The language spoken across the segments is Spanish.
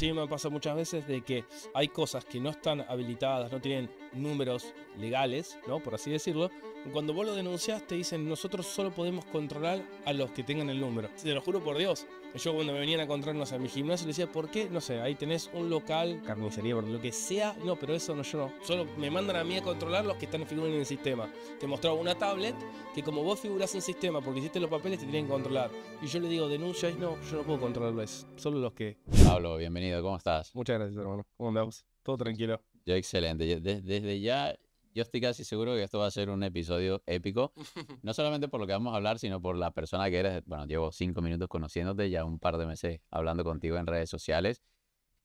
sí me pasa muchas veces de que hay cosas que no están habilitadas, no tienen números legales, ¿no? Por así decirlo, cuando vos lo denunciaste te dicen, nosotros solo podemos controlar a los que tengan el número. Te lo juro por Dios. Yo cuando me venían a encontrarnos a mi gimnasio, le decía, ¿por qué? No sé, ahí tenés un local, carnicería, lo que sea. No, pero eso no yo no. Solo me mandan a mí a controlar los que están figurando en el sistema. Te mostraba una tablet que como vos figurás en el sistema porque hiciste los papeles, te tienen que controlar. Y yo le digo, denuncia, y no, yo no puedo controlarlo eso. Solo los que... Pablo, bienvenido, ¿cómo estás? Muchas gracias, hermano. ¿Cómo andamos? Todo tranquilo. Yo excelente. Desde ya yo estoy casi seguro que esto va a ser un episodio épico, no solamente por lo que vamos a hablar, sino por la persona que eres. Bueno, llevo cinco minutos conociéndote, ya un par de meses hablando contigo en redes sociales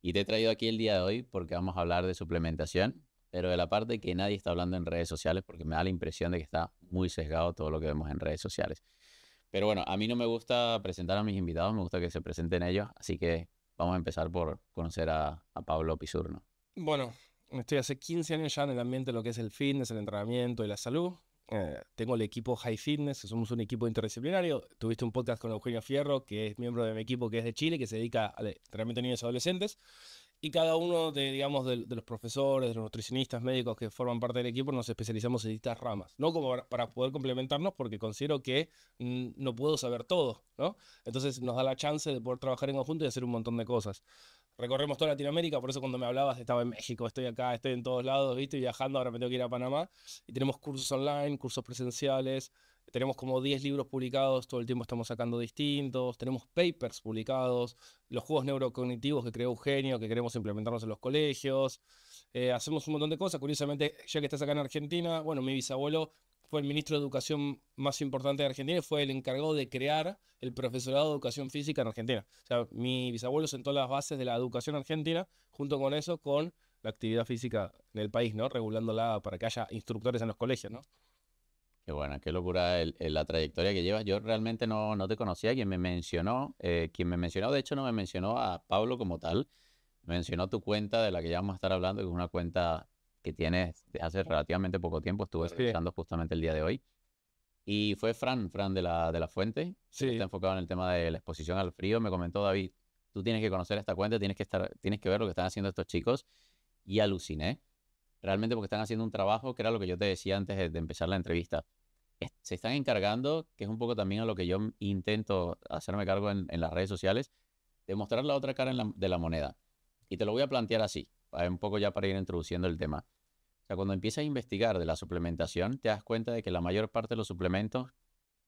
y te he traído aquí el día de hoy porque vamos a hablar de suplementación, pero de la parte que nadie está hablando en redes sociales porque me da la impresión de que está muy sesgado todo lo que vemos en redes sociales. Pero bueno, a mí no me gusta presentar a mis invitados, me gusta que se presenten ellos, así que vamos a empezar por conocer a, Pablo Pisurno. Bueno, Estoy hace 15 años ya en el ambiente de lo que es el fitness, el entrenamiento y la salud. Eh, tengo el equipo High Fitness, que somos un equipo interdisciplinario. Tuviste un podcast con Eugenio Fierro, que es miembro de mi equipo, que es de Chile, que se dedica al entrenamiento de niños y adolescentes. Y cada uno de, digamos, de, los profesores, de los nutricionistas, médicos que forman parte del equipo, nos especializamos en distintas ramas, ¿no? Como para, para poder complementarnos, porque considero que no puedo saber todo, ¿no? Entonces nos da la chance de poder trabajar en conjunto y hacer un montón de cosas recorremos toda Latinoamérica, por eso cuando me hablabas estaba en México, estoy acá, estoy en todos lados, ¿viste? Viajando, ahora me tengo que ir a Panamá. Y tenemos cursos online, cursos presenciales, tenemos como 10 libros publicados, todo el tiempo estamos sacando distintos, tenemos papers publicados, los juegos neurocognitivos que creó Eugenio, que queremos implementarnos en los colegios. Eh, hacemos un montón de cosas. Curiosamente, ya que estás acá en Argentina, bueno, mi bisabuelo fue el ministro de Educación más importante de Argentina y fue el encargado de crear el profesorado de educación física en Argentina. O sea, mi bisabuelo sentó las bases de la educación argentina, junto con eso, con la actividad física en el país, ¿no? Regulándola para que haya instructores en los colegios, ¿no? Qué buena, qué locura la trayectoria que llevas. Yo realmente no, no te conocía. Quien me mencionó, eh, quien me mencionó, de hecho, no me mencionó a Pablo como tal. Mencionó tu cuenta de la que ya vamos a estar hablando, que es una cuenta que tiene hace relativamente poco tiempo, estuve escuchando justamente el día de hoy. Y fue Fran, Fran de la, de la Fuente, que está enfocado en el tema de la exposición al frío. Me comentó David, tú tienes que conocer esta cuenta, tienes que, estar, tienes que ver lo que están haciendo estos chicos. Y aluciné, realmente porque están haciendo un trabajo que era lo que yo te decía antes de, empezar la entrevista. se están encargando, que es un poco también a lo que yo intento hacerme cargo en, las redes sociales, de mostrar la otra cara de la moneda. Y te lo voy a plantear así. Eh, un poco ya para ir introduciendo el tema. O sea, cuando empiezas a investigar de la suplementación, te das cuenta de que la mayor parte de los suplementos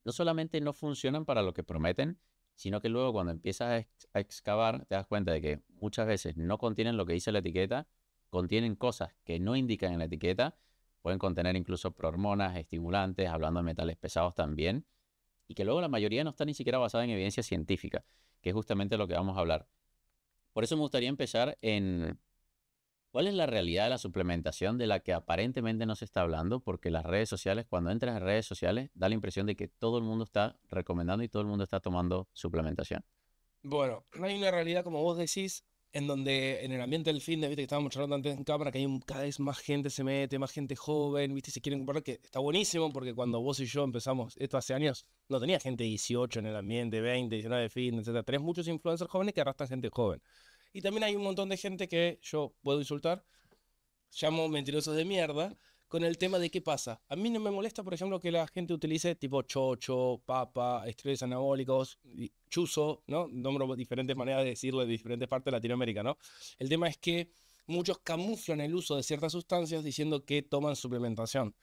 no solamente no funcionan para lo que prometen, sino que luego cuando empiezas a, excavar, te das cuenta de que muchas veces no contienen lo que dice la etiqueta, contienen cosas que no indican en la etiqueta, pueden contener incluso prohormonas, estimulantes, hablando de metales pesados también, y que luego la mayoría no está ni siquiera basada en evidencia científica, que es justamente lo que vamos a hablar. Por eso me gustaría empezar en ¿Cuál es la realidad de la suplementación de la que aparentemente no se está hablando? Porque las redes sociales, cuando entras a redes sociales, da la impresión de que todo el mundo está recomendando y todo el mundo está tomando suplementación. Bueno, no hay una realidad, como vos decís, en donde en el ambiente del fitness, que estábamos charlando antes en cámara, que hay cada vez más gente se mete, más gente joven, viste, se quieren comprar, que está buenísimo, porque cuando vos y yo empezamos esto hace años, no tenía gente 18 en el ambiente, 20, 19 de fitness, etc. Tenés muchos influencers jóvenes que arrastran gente joven. Y también hay un montón de gente que yo puedo insultar, llamo mentirosos de mierda, con el tema de qué pasa. A mí no me molesta, por ejemplo, que la gente utilice tipo chocho, papa, esteroides anabólicos, chuzo, ¿no? Nombro diferentes maneras de decirlo de diferentes partes de Latinoamérica, ¿no? El tema es que muchos camuflan el uso de ciertas sustancias diciendo que toman suplementación.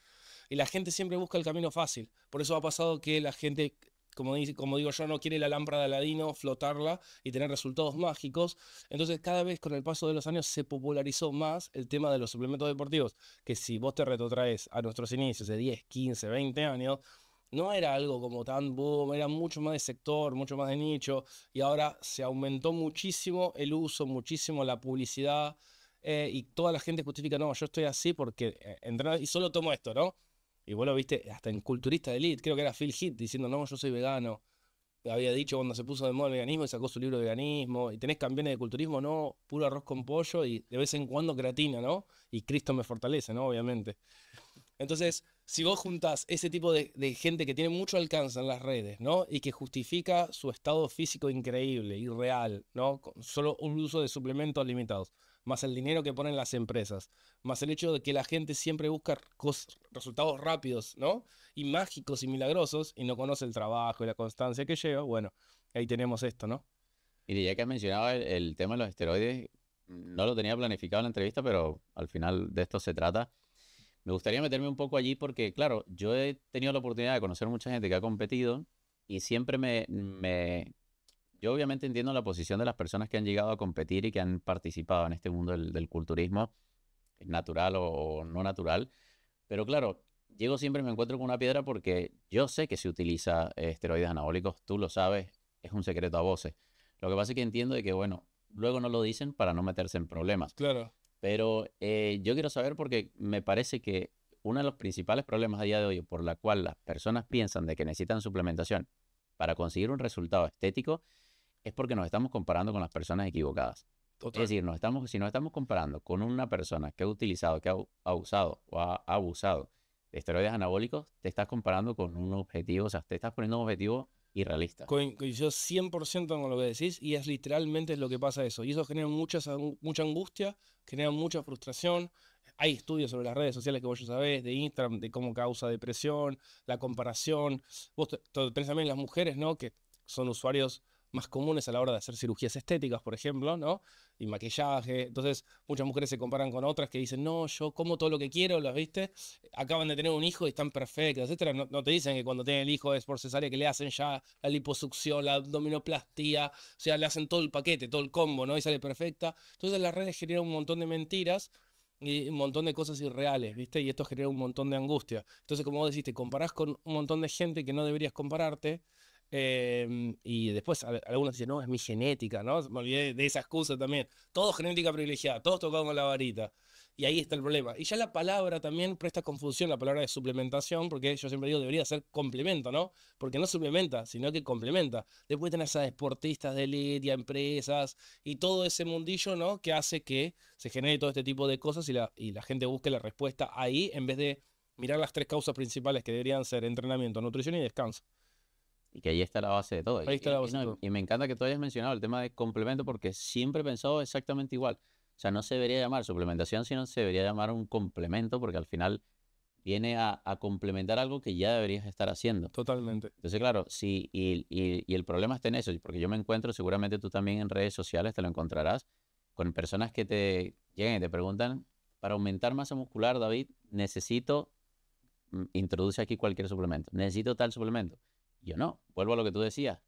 Y la gente siempre busca el camino fácil. Por eso ha pasado que la gente como, como digo yo, no quiere la lámpara de Aladino flotarla y tener resultados mágicos. Entonces cada vez con el paso de los años se popularizó más el tema de los suplementos deportivos, que si vos te retrotraes a nuestros inicios de 10, 15, 20 años, no era algo como tan boom, era mucho más de sector, mucho más de nicho, y ahora se aumentó muchísimo el uso, muchísimo la publicidad, eh, y toda la gente justifica, no, yo estoy así porque eh, y solo tomo esto, ¿no? Y vos lo viste hasta en Culturista de Elite, creo que era Phil Heath diciendo, no, yo soy vegano. Había dicho cuando se puso de moda el veganismo y sacó su libro de veganismo. Y tenés campeones de culturismo, no, puro arroz con pollo y de vez en cuando creatina, ¿no? Y Cristo me fortalece, ¿no? Obviamente. Entonces, si vos juntás ese tipo de, de, gente que tiene mucho alcance en las redes, ¿no? Y que justifica su estado físico increíble, irreal, ¿no? Con solo un uso de suplementos limitados más el dinero que ponen las empresas, más el hecho de que la gente siempre busca resultados rápidos, ¿no? Y mágicos y milagrosos y no conoce el trabajo y la constancia que lleva, bueno, ahí tenemos esto, ¿no? Y ya que has mencionado el, tema de los esteroides, no lo tenía planificado en la entrevista, pero al final de esto se trata. Me gustaría meterme un poco allí porque, claro, yo he tenido la oportunidad de conocer mucha gente que ha competido y siempre me yo obviamente entiendo la posición de las personas que han llegado a competir y que han participado en este mundo del, culturismo, natural o, no natural, pero claro, llego siempre y me encuentro con una piedra porque yo sé que se utiliza eh, esteroides anabólicos, tú lo sabes, es un secreto a voces. Lo que pasa es que entiendo de que, bueno, luego no lo dicen para no meterse en problemas. Claro. Pero eh, yo quiero saber porque me parece que uno de los principales problemas a día de hoy por la cual las personas piensan de que necesitan suplementación para conseguir un resultado estético es porque nos estamos comparando con las personas equivocadas. Es decir, estamos, si nos estamos comparando con una persona que ha utilizado, que ha usado o ha abusado de esteroides anabólicos, te estás comparando con un objetivo, o sea, te estás poniendo un objetivo irrealista. Coincido 100% con lo que decís y es literalmente lo que pasa eso. Y eso genera mucha angustia, genera mucha frustración, hay estudios sobre las redes sociales que vos ya sabés, de Instagram, de cómo causa depresión, la comparación. Vos pensás en las mujeres, ¿no? Que son usuarios más comunes a la hora de hacer cirugías estéticas, por ejemplo, ¿no? Y maquillaje. Entonces, muchas mujeres se comparan con otras que dicen, no, yo como todo lo que quiero, viste? Acaban de tener un hijo y están perfectas, etcétera. No, te dicen que cuando tienen el hijo es por cesárea que le hacen ya la liposucción, la abdominoplastía, o sea, le hacen todo el paquete, todo el combo, ¿no? Y sale perfecta. Entonces, las redes generan un montón de mentiras y un montón de cosas irreales, ¿viste? Y esto genera un montón de angustia. Entonces, como vos decís, te comparás con un montón de gente que no deberías compararte Em, y después algunos dicen, no, es mi genética, ¿no? Me olvidé de esa excusa también. Todos genética privilegiada, todos tocados con la varita. Y ahí está el problema. Y ya la palabra también presta confusión, la palabra de suplementación, porque yo siempre digo debería ser complemento, ¿no? Porque no suplementa, sino que complementa. Después tenés a deportistas de élite, a empresas y todo ese mundillo, ¿no? Que hace que se genere todo este tipo de cosas y la, y la gente busque la respuesta ahí en vez de mirar las tres causas principales que deberían ser entrenamiento, nutrición y descanso y que ahí está la base de todo. Ahí está la base y, y me encanta que tú hayas mencionado el tema de complemento porque siempre he pensado exactamente igual. O sea, no se debería llamar suplementación, sino se debería llamar un complemento porque al final viene a, complementar algo que ya deberías estar haciendo. Totalmente. Entonces, claro, sí, y, y, y el problema está en eso, porque yo me encuentro, seguramente tú también en redes sociales te lo encontrarás, con personas que te llegan y te preguntan, para aumentar masa muscular, David, necesito, mm, introduce aquí cualquier suplemento, necesito tal suplemento yo no. Vuelvo a lo que tú decías.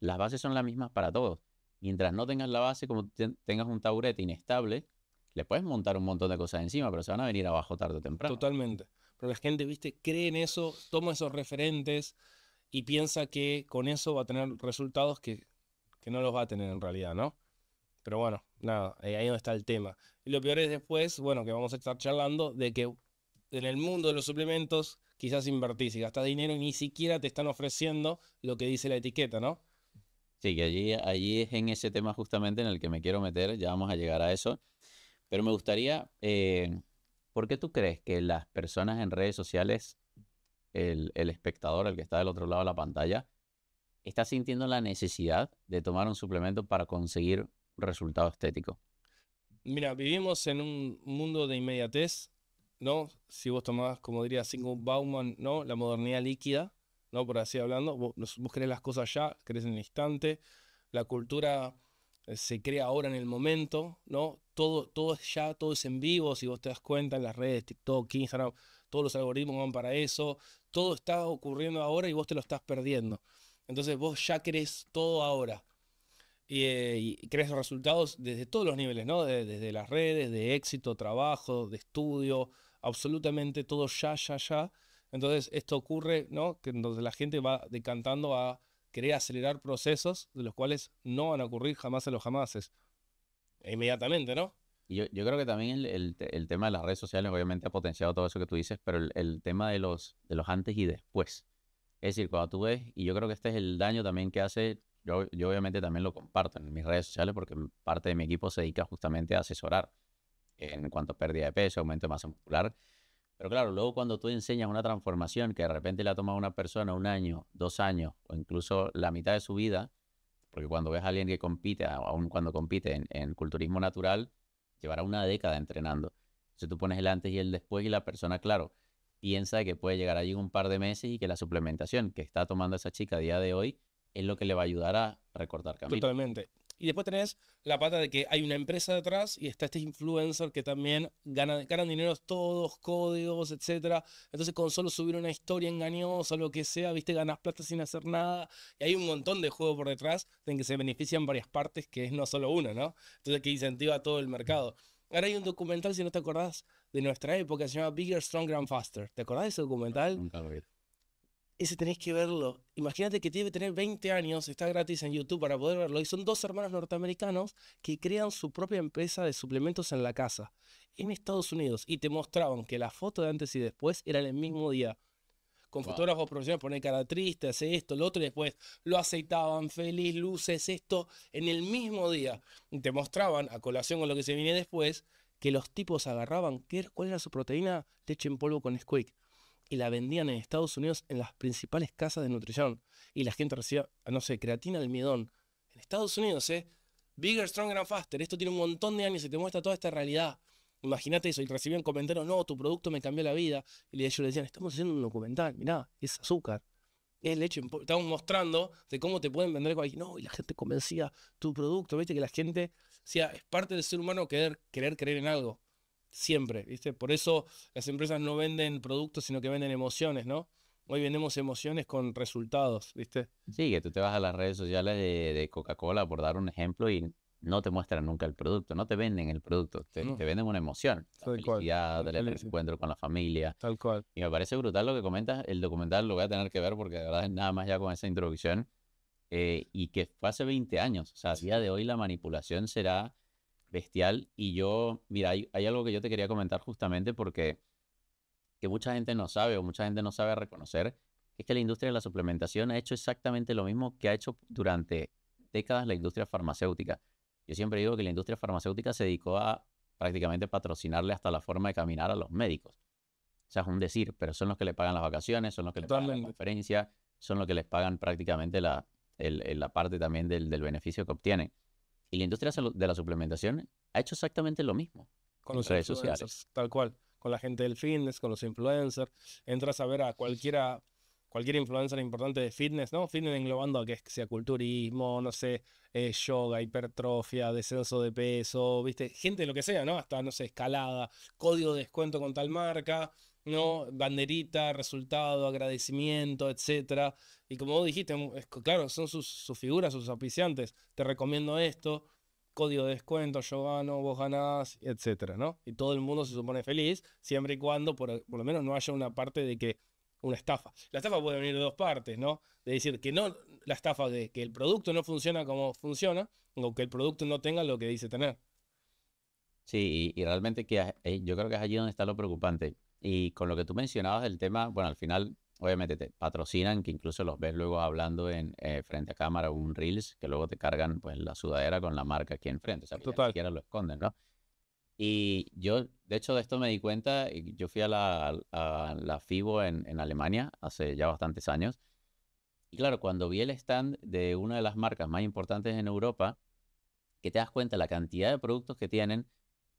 Las bases son las mismas para todos. Mientras no tengas la base, como tengas un taburete inestable, le puedes montar un montón de cosas encima, pero se van a venir abajo tarde o temprano. Totalmente. Pero la gente, viste, cree en eso, toma esos referentes y piensa que con eso va a tener resultados que, que no los va a tener en realidad, ¿no? Pero bueno, nada, eh, ahí está el tema. Y lo peor es después, bueno, que vamos a estar charlando de que en el mundo de los suplementos quizás invertís y gastas dinero y ni siquiera te están ofreciendo lo que dice la etiqueta, ¿no? Sí, que allí, allí es en ese tema justamente en el que me quiero meter, ya vamos a llegar a eso. Pero me gustaría, eh, ¿por qué tú crees que las personas en redes sociales, el, espectador, el que está del otro lado de la pantalla, está sintiendo la necesidad de tomar un suplemento para conseguir resultado estético? Mira, vivimos en un mundo de inmediatez ¿no? Si vos tomás, como diría Sigmund Bauman, ¿no? La modernidad líquida, ¿no? Por así hablando, vos, crees las cosas ya, crees en el instante, la cultura eh, se crea ahora en el momento, ¿no? Todo, todo es ya, todo es en vivo, si vos te das cuenta en las redes, TikTok, Instagram, todos los algoritmos van para eso, todo está ocurriendo ahora y vos te lo estás perdiendo. Entonces vos ya crees todo ahora. Eh, y, crees resultados desde todos los niveles, ¿no? desde las redes, de éxito, trabajo, de estudio, absolutamente todo ya, ya, ya. Entonces esto ocurre, ¿no? Que donde la gente va decantando a querer acelerar procesos de los cuales no van a ocurrir jamás a los jamases. E inmediatamente, ¿no? Yo, yo creo que también el, el, el, tema de las redes sociales obviamente ha potenciado todo eso que tú dices, pero el, el, tema de los, de los antes y después. Es decir, cuando tú ves, y yo creo que este es el daño también que hace, yo, yo obviamente también lo comparto en mis redes sociales porque parte de mi equipo se dedica justamente a asesorar en cuanto a pérdida de peso, aumento de masa muscular. Pero claro, luego cuando tú enseñas una transformación que de repente le ha tomado una persona un año, dos años o incluso la mitad de su vida, porque cuando ves a alguien que compite, aún cuando compite en, culturismo natural, llevará una década entrenando. Si tú pones el antes y el después y la persona, claro, piensa que puede llegar allí en un par de meses y que la suplementación que está tomando esa chica a día de hoy es lo que le va a ayudar a recortar camino. Totalmente. Y después tenés la pata de que hay una empresa detrás y está este influencer que también gana, ganan dinero todos, códigos, etc. Entonces con solo subir una historia engañosa, lo que sea, viste, ganas plata sin hacer nada. Y hay un montón de juego por detrás en que se benefician varias partes, que es no solo una, ¿no? Entonces que incentiva a todo el mercado. Ahora hay un documental, si no te acordás, de nuestra época, se llama Bigger, Stronger and Faster. ¿Te acordás de ese documental? ese tenés que verlo. Imagínate que que tener 20 años, está gratis en YouTube para poder verlo. Y son dos hermanos norteamericanos que crean su propia empresa de suplementos en la casa, en Estados Unidos. Y te mostraban que la foto de antes y después era el mismo día. Con fotógrafos profesionales poner cara triste, hace esto, lo otro, y después lo aceitaban, feliz, luces, esto, en el mismo día. Y te mostraban, a colación con lo que se viene después, que los tipos agarraban, ¿cuál era su proteína? Leche en polvo con squeak y la vendían en Estados Unidos en las principales casas de nutrición. Y la gente recibía, ah, no sé, creatina almidón En Estados Unidos, ¿eh? Bigger, stronger and faster. Esto tiene un montón de años y te muestra toda esta realidad. Imagínate eso. Y recibían comentarios, no, tu producto me cambió la vida. Y ellos le decían, estamos haciendo un documental, mirá, es azúcar. Es leche, estamos mostrando de cómo te pueden vender cualquier. No, y la gente convencía tu producto. Viste que la gente, sea, es parte del ser humano querer, querer creer en algo. Siempre, ¿viste? Por eso las empresas no venden productos, sino que venden emociones, ¿no? Hoy vendemos emociones con resultados, ¿viste? Sí, que tú te vas a las redes sociales de, Coca-Cola, por dar un ejemplo, y no te muestran nunca el producto, no te venden el producto, te, venden una emoción, Tal felicidad, el encuentro con la familia. Tal cual. Y me parece brutal lo que comentas, el documental lo voy a tener que ver porque de verdad es nada más ya con esa introducción, eh, y que fue hace 20 años, o sea, a día de hoy la manipulación será bestial. Y yo, mira, hay, algo que yo te quería comentar justamente porque que mucha gente no sabe o mucha gente no sabe reconocer, es que la industria de la suplementación ha hecho exactamente lo mismo que ha hecho durante décadas la industria farmacéutica. Yo siempre digo que la industria farmacéutica se dedicó a prácticamente patrocinarle hasta la forma de caminar a los médicos. O sea, es un decir, pero son los que le pagan las vacaciones, son los que le pagan la conferencias, son los que les pagan prácticamente la, la parte también del, del beneficio que obtienen. Y la industria de la suplementación ha hecho exactamente lo mismo. Con los redes sociales. Tal cual. Con la gente del fitness, con los influencers. Entras a ver a cualquiera, cualquier influencer importante de fitness, ¿no? Fitness englobando a que sea culturismo, no sé, eh, yoga, hipertrofia, descenso de peso, ¿viste? Gente de lo que sea, ¿no? Hasta, no sé, escalada, código de descuento con tal marca. ¿no? Banderita, resultado, agradecimiento, etc. Y como vos dijiste, claro, son sus, figuras, sus auspiciantes. Te recomiendo esto, código de descuento, yo gano, vos ganás, etc. ¿no? Y todo el mundo se supone feliz, siempre y cuando por, lo menos no haya una parte de que una estafa. La estafa puede venir de dos partes, ¿no? De decir que no, la estafa de que el producto no funciona como funciona, o que el producto no tenga lo que dice tener. Sí, y, realmente que eh, yo creo que es allí donde está lo preocupante. Y con lo que tú mencionabas el tema, bueno, al final, obviamente te patrocinan, que incluso los ves luego hablando en eh, frente a cámara un Reels, que luego te cargan pues la sudadera con la marca aquí enfrente. O sea, que Total. lo esconden, ¿no? Y yo, de hecho, de esto me di cuenta, yo fui a la, a la FIBO en, en Alemania hace ya bastantes años. Y claro, cuando vi el stand de una de las marcas más importantes en Europa, que te das cuenta la cantidad de productos que tienen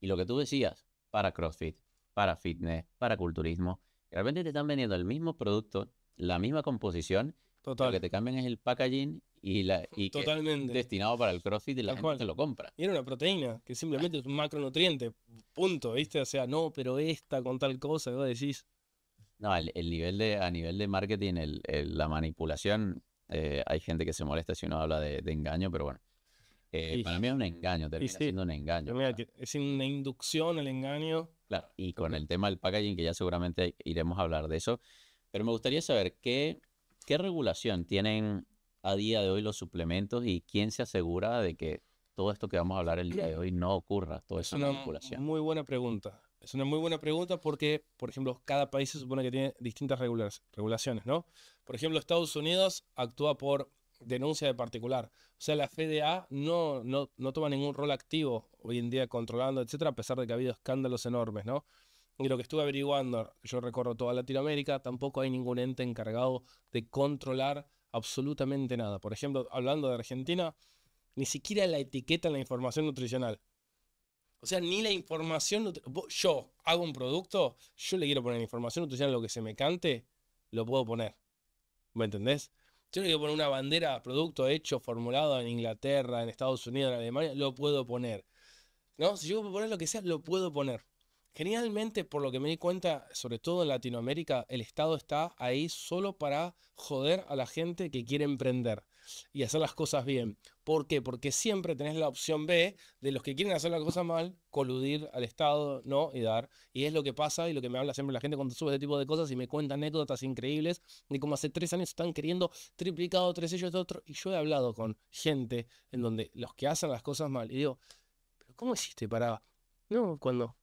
y lo que tú decías para CrossFit, para fitness, para culturismo. Realmente te están vendiendo el mismo producto, la misma composición. Lo que te cambian es el packaging y, la, y Totalmente. destinado para el crossfit y la, gente lo compra. Y era una proteína, que simplemente es un macronutriente, punto, ¿viste? O sea, no, pero esta con tal cosa, ¿qué decís. No, el, nivel de, a nivel de marketing, la manipulación, eh, hay gente que se molesta si uno habla de engaño, pero bueno, eh, para mí es un engaño, termina sí, siendo un engaño. es una inducción el engaño. Claro, y con el tema del packaging, que ya seguramente iremos a hablar de eso. Pero me gustaría saber qué, qué regulación tienen a día de hoy los suplementos y quién se asegura de que todo esto que vamos a hablar el día de hoy no ocurra, toda esa es una Muy buena pregunta. Es una muy buena pregunta porque, por ejemplo, cada país se supone que tiene distintas regulaciones, ¿no? Por ejemplo, Estados Unidos actúa por denuncia de particular. O sea, la FDA no, no, toma ningún rol activo hoy en día controlando, etcétera, a pesar de que ha habido escándalos enormes, ¿no? Y lo que estuve averiguando, yo recorro toda Latinoamérica, tampoco hay ningún ente encargado de controlar absolutamente nada. Por ejemplo, hablando de Argentina, ni siquiera la etiqueta en la información nutricional. O sea, ni la información. Yo hago un producto, yo le quiero poner información nutricional, lo que se me cante, lo puedo poner. ¿Me entendés? Yo no quiero poner una bandera, producto hecho, formulado en Inglaterra, en Estados Unidos, en Alemania, lo puedo poner. ¿No? Si yo puedo poner lo que sea, lo puedo poner. Generalmente, por lo que me di cuenta, sobre todo en Latinoamérica, el Estado está ahí solo para joder a la gente que quiere emprender y hacer las cosas bien. ¿Por qué? Porque siempre tenés la opción B de los que quieren hacer la cosa mal, coludir al Estado, ¿no? Y dar. Y es lo que pasa y lo que me habla siempre la gente cuando sube este tipo de cosas y me cuenta anécdotas increíbles de cómo hace tres años están queriendo triplicado tres ellos de otro. Y yo he hablado con gente en donde los que hacen las cosas mal y digo, ¿pero cómo hiciste para.? No, cuando.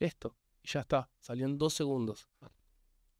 Esto. Y ya está. Salió en dos segundos.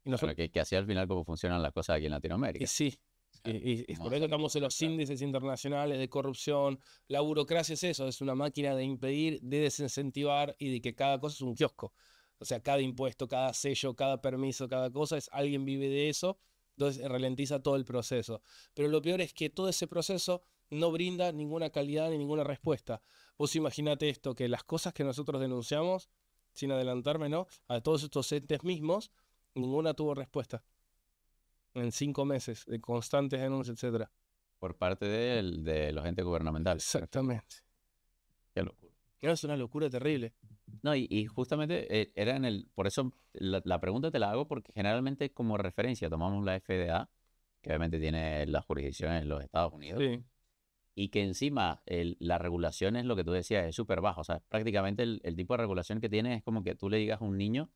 Y que, que así al final cómo funcionan las cosas aquí en Latinoamérica. sí, y, por eso estamos en los índices internacionales de corrupción. La burocracia es eso, es una máquina de impedir, de desincentivar y de que cada cosa es un kiosco. O sea, cada impuesto, cada sello, cada permiso, cada cosa, es alguien vive de eso. Entonces eh, ralentiza todo el proceso. Pero lo peor es que todo ese proceso no brinda ninguna calidad ni ninguna respuesta. Vos imaginate esto, que las cosas que nosotros denunciamos, sin adelantarme, ¿no? A todos estos entes mismos, ninguna tuvo respuesta en cinco meses de constantes denuncias, etcétera. Por parte de, los entes gubernamentales. Exactamente. Qué locura. Es una locura terrible. No, y, justamente eh, era en el. Por eso la, pregunta te la hago, porque generalmente como referencia tomamos la FDA, que obviamente tiene las jurisdicciones en los Estados Unidos. Sí. Y que encima la regulación es lo que tú decías, es súper bajo. O sea, prácticamente el, el tipo de regulación que tiene es como que tú le digas a un niño,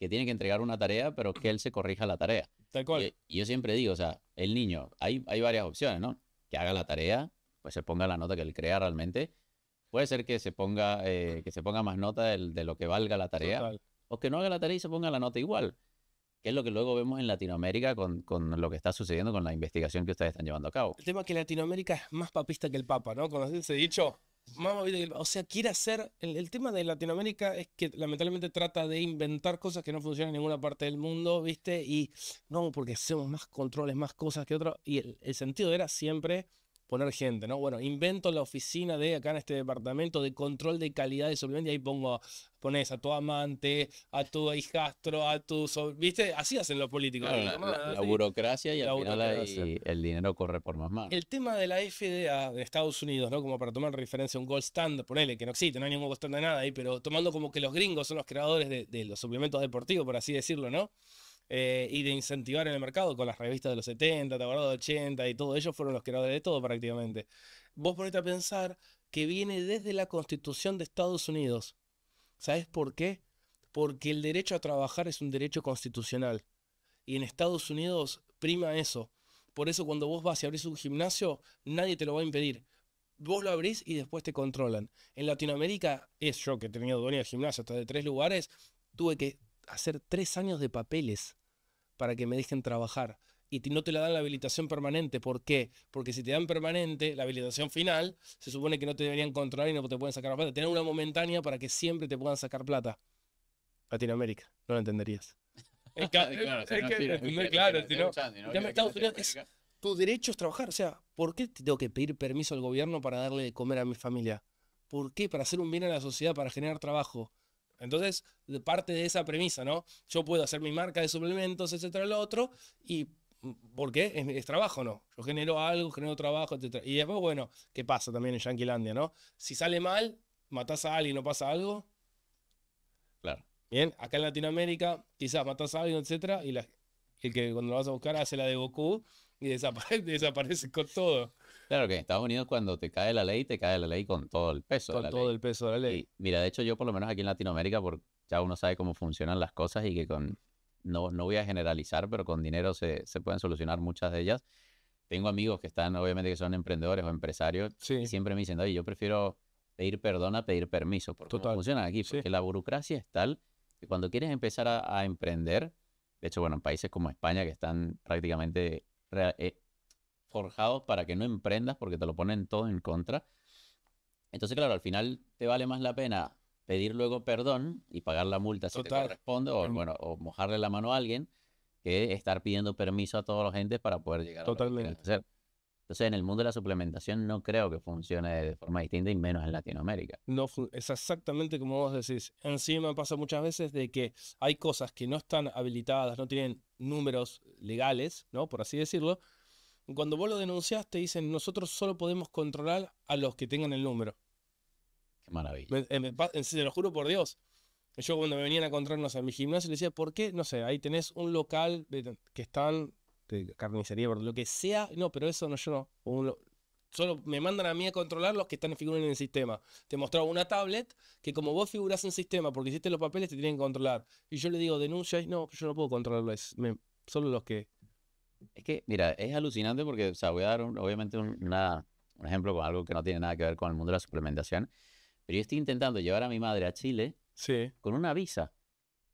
que tiene que entregar una tarea, pero que él se corrija la tarea. Tal cual. Y, yo siempre digo, o sea, el niño, hay, hay varias opciones, ¿no? Que haga la tarea, pues se ponga la nota que él crea realmente. Puede ser que se ponga, eh, que se ponga más nota de, lo que valga la tarea. O que no haga la tarea y se ponga la nota igual. Que es lo que luego vemos en Latinoamérica con, con, lo que está sucediendo con la investigación que ustedes están llevando a cabo. El tema es que Latinoamérica es más papista que el Papa, ¿no? ¿Conoces ese dicho? o sea, quiere hacer. El, tema de Latinoamérica es que lamentablemente trata de inventar cosas que no funcionan en ninguna parte del mundo, ¿viste? Y no, porque hacemos más controles, más cosas que otras. Y el sentido era siempre poner gente, ¿no? Bueno, invento la oficina de acá en este departamento de control de calidad de suplementos y ahí pongo, pones a tu amante, a tu hijastro, a tu... ¿Viste? Así hacen los políticos. la, burocracia y el dinero corre por más manos. El tema de la FDA de Estados Unidos, ¿no? Como para tomar referencia a un gold standard, ponele, que no existe, no hay ningún gold standard de nada ahí, pero tomando como que los gringos son los creadores de, de los suplementos deportivos, por así decirlo, ¿no? Eh, y de incentivar en el mercado con las revistas de los 70, de 80 y todo ellos fueron los creadores de todo prácticamente. Vos ponete a pensar que viene desde la Constitución de Estados Unidos. ...¿sabés por qué? Porque el derecho a trabajar es un derecho constitucional. Y en Estados Unidos prima eso. Por eso cuando vos vas y abrís un gimnasio, nadie te lo va a impedir. Vos lo abrís y después te controlan. En Latinoamérica, es yo que he tenido dueño de gimnasio hasta de tres lugares, tuve que hacer tres años de papeles para que me dejen trabajar. Y no te la dan la habilitación permanente. ¿Por qué? Porque si te dan permanente, la habilitación final, se supone que no te deberían controlar y no te pueden sacar plata. Tener una momentánea para que siempre te puedan sacar plata. Latinoamérica, no lo entenderías. Es claro, tu derecho es trabajar. O sea, ¿por qué tengo que pedir permiso al gobierno para darle de comer a mi familia? ¿Por qué? Para hacer un bien a la sociedad, para generar trabajo. Entonces, parte de esa premisa, ¿no? Yo puedo hacer mi marca de suplementos, etcétera, lo otro, y mm, ¿por qué? Es, trabajo, ¿no? Yo genero algo, genero trabajo, etcétera. Y después, bueno, ¿qué pasa también en Landia, no? Si sale mal, matas a alguien, no pasa algo. Claro. Bien, acá en Latinoamérica, quizás matas a alguien, etcétera, y el que cuando lo vas a buscar hace la de Goku y desaparece, desaparece con todo. Claro que en Estados Unidos cuando te cae la ley, te cae la ley con todo el peso. Con todo el peso de la ley. mira, de hecho yo por lo menos aquí en Latinoamérica, porque ya uno sabe cómo funcionan las cosas y que con, no, no voy a generalizar, pero con dinero se, se pueden solucionar muchas de ellas. Tengo amigos que están, obviamente que son emprendedores o empresarios, siempre me dicen, oye, yo prefiero pedir perdón a pedir permiso, porque Total. funciona aquí, porque la burocracia es tal que cuando quieres empezar a, emprender, de hecho, bueno, en países como España que están prácticamente eh, forjados para que no emprendas porque te lo ponen todo en contra. Entonces, claro, al final te vale más la pena pedir luego perdón y pagar la multa si te corresponde o, em. bueno, o mojarle la mano a alguien que estar pidiendo permiso a todos los gente para poder llegar Totalmente. entonces, en el mundo de la suplementación no creo que funcione de forma distinta y menos en Latinoamérica. No, es exactamente como vos decís. Encima pasa muchas veces de que hay cosas que no están habilitadas, no tienen números legales, ¿no? Por así decirlo, cuando vos lo denunciaste, te dicen, nosotros solo podemos controlar a los que tengan el número. Qué maravilla. Eh, eh, se lo juro por Dios. Yo cuando me venían a encontrarnos a mi gimnasio, le decía, ¿por qué? No sé, ahí tenés un local que están, de carnicería, lo que sea. No, pero eso no, yo no. solo me mandan a mí a controlar los que están figurando en el sistema. Te mostraba una tablet que como vos figurás en el sistema porque hiciste los papeles te tienen que controlar. Y yo le digo, denuncia, y no, yo no puedo controlarlo, es, solo los que es que, mira, es alucinante porque, o sea, voy a dar obviamente un, ejemplo con algo que no tiene nada que ver con el mundo de la suplementación, pero yo estoy intentando llevar a mi madre a Chile con una visa.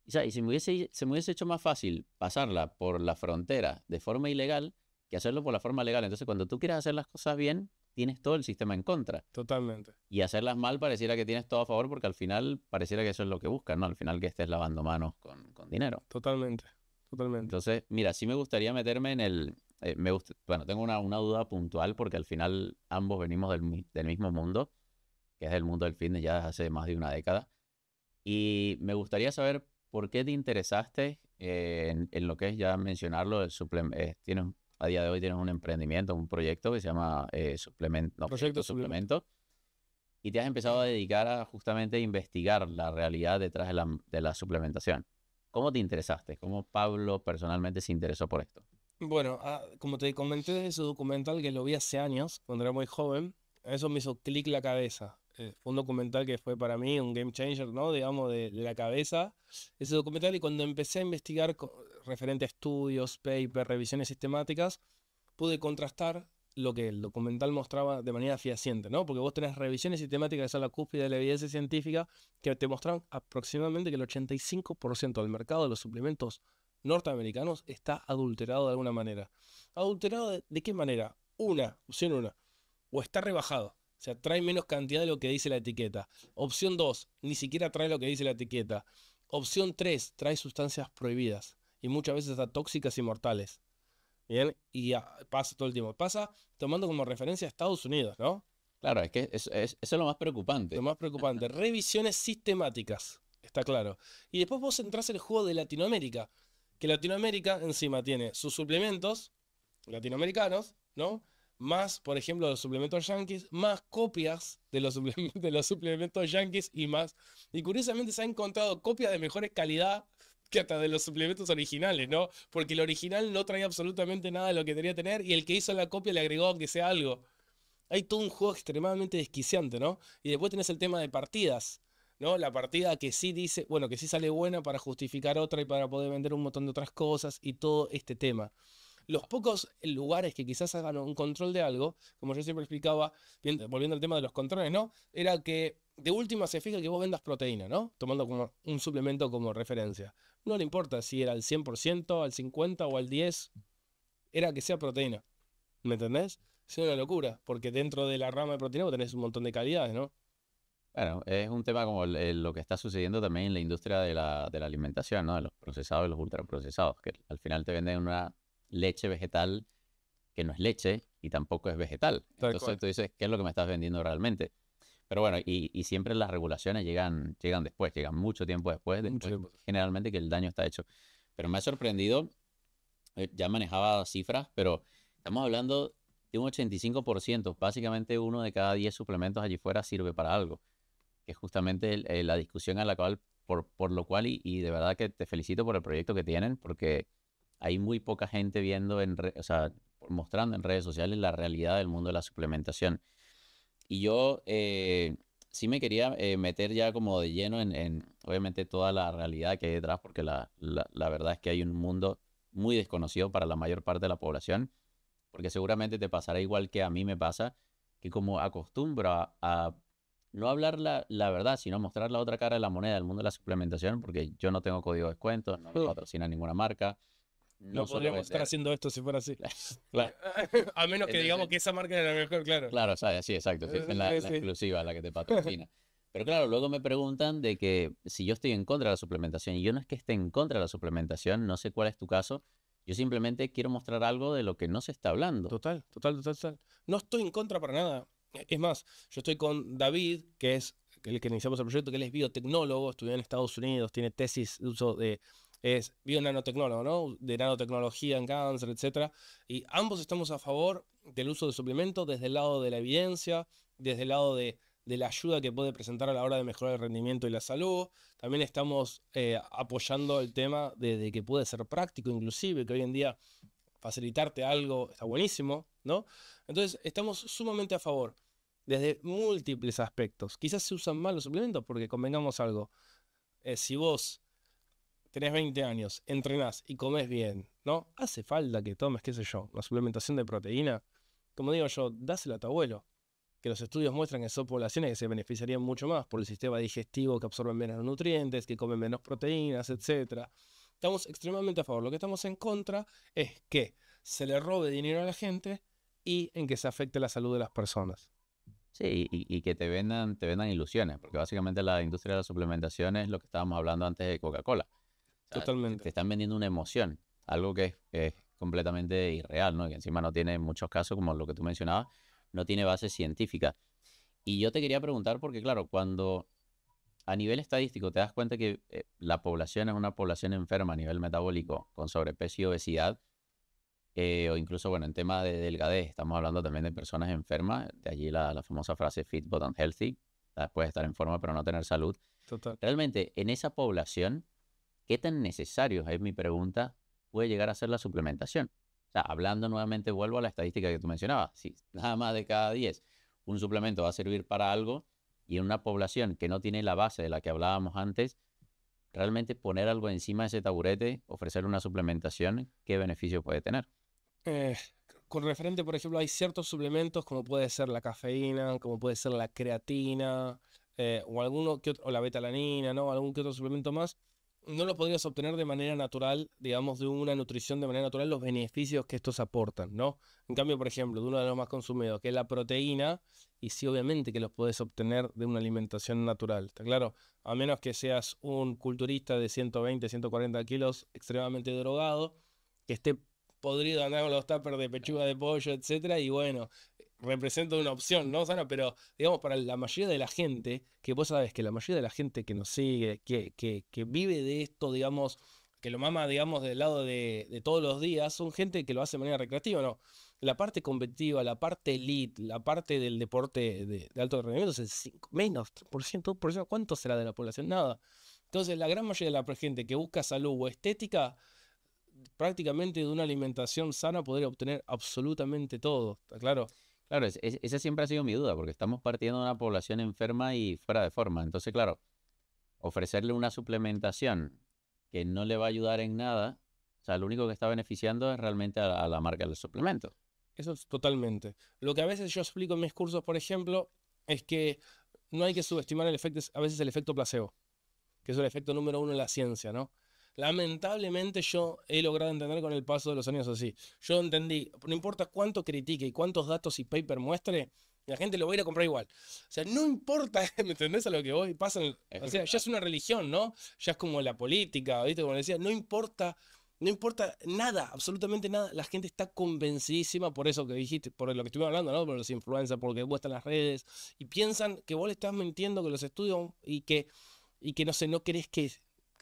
Y, ¿sabes? se, me hubiese, hubiese hecho más fácil pasarla por la frontera de forma ilegal que hacerlo por la forma legal. Entonces, cuando tú quieres hacer las cosas bien, tienes todo el sistema en contra. Totalmente. Y hacerlas mal pareciera que tienes todo a favor porque al final pareciera que eso es lo que buscan, ¿no? Al final que estés lavando manos con, con dinero. Totalmente. Entonces, mira, sí me gustaría meterme en el... Eh, me bueno, tengo una, una, duda puntual porque al final ambos venimos del, del mismo mundo, que es el mundo del fitness ya desde hace más de una década. Y me gustaría saber por qué te interesaste eh, en, lo que es ya mencionarlo, el eh, tienes, a día de hoy tienes un emprendimiento, un proyecto que se llama Proyecto, Suplemento. y te has empezado a dedicar a justamente investigar la realidad detrás de la, de la suplementación. ¿Cómo te interesaste? ¿Cómo Pablo personalmente se interesó por esto? Bueno, ah, como te comenté de ese documental que lo vi hace años, cuando era muy joven, eso me hizo clic la cabeza. Eh, fue un documental que fue para mí un game changer, ¿no? Digamos, de, de la cabeza. Ese documental y cuando empecé a investigar referente a estudios, papers, revisiones sistemáticas, pude contrastar lo que el documental mostraba de manera fehaciente, ¿no? Porque vos tenés revisiones sistemáticas que son la cúspide de la evidencia científica que te mostraron aproximadamente que el 85% del mercado de los suplementos norteamericanos está adulterado de alguna manera. ¿Adulterado de, qué manera? Una, opción una, o está rebajado. O sea, trae menos cantidad de lo que dice la etiqueta. Opción 2, ni siquiera trae lo que dice la etiqueta. Opción 3, trae sustancias prohibidas y muchas veces hasta tóxicas y mortales. Bien, y pasa todo el tiempo. Pasa tomando como referencia a Estados Unidos, ¿no? Claro, es que es, eso es lo más preocupante. Lo más preocupante. Revisiones sistemáticas, está claro. Y después vos entras en el juego de Latinoamérica. Que Latinoamérica encima tiene sus suplementos latinoamericanos, ¿no? Más, por ejemplo, los suplementos yankees, más copias de los, suplementos, de los suplementos yankees y más. Y curiosamente se ha encontrado copias de mejores calidad que hasta de los suplementos originales, ¿no? Porque el original no traía absolutamente nada de lo que tenía que tener y el que hizo la copia le agregó que sea algo. Hay todo un juego extremadamente desquiciante, ¿no? Y después tenés el tema de partidas, ¿no? La partida que sí dice, bueno, que sí sale buena para justificar otra y para poder vender un montón de otras cosas y todo este tema. Los pocos lugares que quizás hagan un control de algo, como yo siempre explicaba, volviendo al tema de los controles, ¿no? Era que de última se fija que vos vendas proteína, ¿no? Tomando como un suplemento como referencia. No le importa si era al 100%, al 50% o al 10%, era que sea proteína. ¿Me entendés? Es una locura, porque dentro de la rama de proteína vos tenés un montón de calidades, ¿no? Bueno, es un tema como lo que está sucediendo también en la industria de la, de la alimentación, ¿no? De los procesados y los ultraprocesados, que al final te venden una leche vegetal que no es leche y tampoco es vegetal. Entonces tú dices, ¿qué es lo que me estás vendiendo realmente? Pero bueno, y, siempre las regulaciones llegan, llegan después, llegan mucho tiempo después, eh, generalmente que el daño está hecho. Pero me ha sorprendido, eh, ya manejaba cifras, pero estamos hablando de un 85%, básicamente uno de cada 10 suplementos allí fuera sirve para algo, que es justamente eh, la discusión a la cual, por, por lo cual, y, de verdad que te felicito por el proyecto que tienen, porque hay muy poca gente viendo, en o sea, mostrando en redes sociales la realidad del mundo de la suplementación. Y yo eh, sí me quería eh, meter ya como de lleno en, obviamente, toda la realidad que hay detrás, porque la, verdad es que hay un mundo muy desconocido para la mayor parte de la población, porque seguramente te pasará igual que a mí me pasa, que como acostumbro a, no hablar la, verdad, sino mostrar la otra cara de la moneda el mundo de la suplementación, porque yo no tengo código de descuento, no patrocina ninguna marca. No podríamos estar haciendo esto si fuera así. A menos que digamos que esa marca era la mejor, claro. Claro, sí, exacto. es la, exclusiva, la que te patrocina. Pero claro, luego me preguntan de que si yo estoy en contra de la suplementación, y yo no es que esté en contra de la suplementación, no sé cuál es tu caso, yo simplemente quiero mostrar algo de lo que no se está hablando. Total, total, total, total. No estoy en contra para nada. Es más, yo estoy con David, que es el que iniciamos el proyecto, que él es biotecnólogo, estudió en Estados Unidos, tiene tesis de uso de es bio nanotecnólogo, ¿no? De nanotecnología en cáncer, etc. Y ambos estamos a favor del uso de suplementos desde el lado de la evidencia, desde el lado de, la ayuda que puede presentar a la hora de mejorar el rendimiento y la salud. También estamos eh, apoyando el tema de que puede ser práctico, inclusive, que hoy en día facilitarte algo está buenísimo, ¿no? Entonces, estamos sumamente a favor desde múltiples aspectos. Quizás se usan mal los suplementos, porque convengamos algo. Eh, si vos tenés 20 años, entrenás y comes bien, ¿no? Hace falta que tomes, qué sé yo, la suplementación de proteína. Como digo yo, dásela a tu abuelo. Que los estudios muestran que son poblaciones que se beneficiarían mucho más por el sistema digestivo, que absorben menos nutrientes, que comen menos proteínas, etc. Estamos extremadamente a favor. Lo que estamos en contra es que se le robe dinero a la gente y en que se afecte la salud de las personas. Sí, y, que te vendan, te vendan ilusiones, porque básicamente la industria de las suplementaciones es lo que estábamos hablando antes de Coca-Cola. Totalmente. Te están vendiendo una emoción, algo que es, completamente irreal, ¿no? Que encima no tiene muchos casos, como lo que tú mencionabas, no tiene base científica. Y yo te quería preguntar, porque claro, cuando a nivel estadístico te das cuenta que eh, la población es una población enferma a nivel metabólico, con sobrepeso y obesidad, eh, o incluso, bueno, en tema de delgadez, estamos hablando también de personas enfermas, de allí la, la famosa frase fit but unhealthy, después estar en forma pero no tener salud. Realmente, en esa población, ¿Qué tan necesario, es mi pregunta, puede llegar a ser la suplementación? O sea, hablando nuevamente, vuelvo a la estadística que tú mencionabas. Si nada más de cada 10 un suplemento va a servir para algo y en una población que no tiene la base de la que hablábamos antes, realmente poner algo encima de ese taburete, ofrecer una suplementación, ¿qué beneficio puede tener? Eh, con referente, por ejemplo, hay ciertos suplementos como puede ser la cafeína, como puede ser la creatina, eh, o alguno que o la betalanina, ¿no? Algún que otro suplemento más, no lo podrías obtener de manera natural, digamos, de una nutrición de manera natural, los beneficios que estos aportan, ¿no? En cambio, por ejemplo, de uno de los más consumidos, que es la proteína, y sí, obviamente que los puedes obtener de una alimentación natural, ¿está claro? A menos que seas un culturista de 120, 140 kilos, extremadamente drogado, que esté podrido andar con los tapers de pechuga de pollo, etcétera, y bueno, representa una opción, ¿no, Sana? Pero, digamos, para la mayoría de la gente, que vos sabes que la mayoría de la gente que nos sigue, que, que, vive de esto, digamos, que lo mama, digamos, del lado de, todos los días, son gente que lo hace de manera recreativa, ¿no? La parte competitiva, la parte elite, la parte del deporte de, de alto rendimiento es el 5, menos por ciento ¿cuánto será de la población? Nada. Entonces, la gran mayoría de la gente que busca salud o estética, prácticamente de una alimentación sana podría obtener absolutamente todo, ¿está claro? Claro, esa siempre ha sido mi duda, porque estamos partiendo de una población enferma y fuera de forma. Entonces, claro, ofrecerle una suplementación que no le va a ayudar en nada, o sea, lo único que está beneficiando es realmente a, la marca del suplemento. Eso es totalmente. Lo que a veces yo explico en mis cursos, por ejemplo, es que no hay que subestimar el efecto, a veces el efecto placebo, que es el efecto número uno en la ciencia, ¿no? Lamentablemente yo he logrado entender con el paso de los años así. Yo entendí, no importa cuánto critique y cuántos datos y paper muestre, la gente lo va a ir a comprar igual. O sea, no importa, ¿me entendés a lo que voy? o sea, ya es una religión, ¿no? Ya es como la política, ¿viste? Como decía, no importa no importa nada, absolutamente nada. La gente está convencidísima por eso que dijiste, por lo que estuvimos hablando, ¿no? Por los influencers, porque vos estás en las redes. Y piensan que vos le estás mintiendo, que los estudios y que, y que no sé, no crees que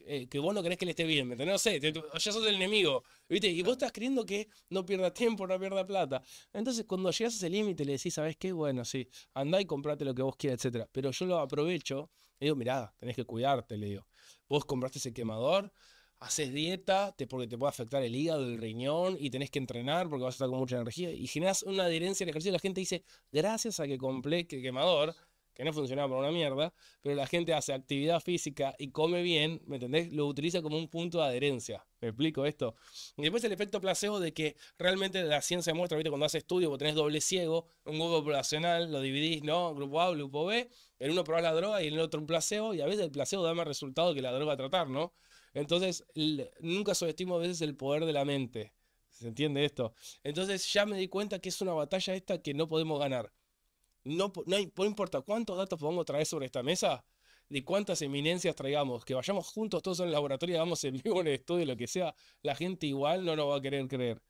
eh, que vos no querés que le esté bien, ¿me No sé, ya sos el enemigo, ¿viste? Y vos estás creyendo que no pierda tiempo, no pierda plata. Entonces, cuando llegas a ese límite, le decís, ¿sabes qué? Bueno, sí, andá y comprate lo que vos quieras, etc. Pero yo lo aprovecho, le digo, mirá, tenés que cuidarte, le digo. Vos compraste ese quemador, haces dieta te, porque te puede afectar el hígado, el riñón y tenés que entrenar porque vas a estar con mucha energía y generas una adherencia al ejercicio. La gente dice, gracias a que compré el quemador, que no funcionaba para una mierda, pero la gente hace actividad física y come bien, ¿me entendés? Lo utiliza como un punto de adherencia. ¿Me explico esto? Y después el efecto placebo de que realmente la ciencia muestra, ¿viste? Cuando haces estudio, vos tenés doble ciego, un grupo poblacional, lo dividís, ¿no? Grupo A, grupo B, en uno probás la droga y en el otro un placebo, y a veces el placebo da más resultado que la droga a tratar, ¿no? Entonces, nunca subestimo a veces el poder de la mente. ¿Se entiende esto? Entonces ya me di cuenta que es una batalla esta que no podemos ganar no, no, importa cuántos datos podamos traer sobre esta mesa, de cuántas eminencias traigamos, que vayamos juntos todos en el laboratorio, vamos en vivo en el estudio, lo que sea, la gente igual no lo va a querer creer.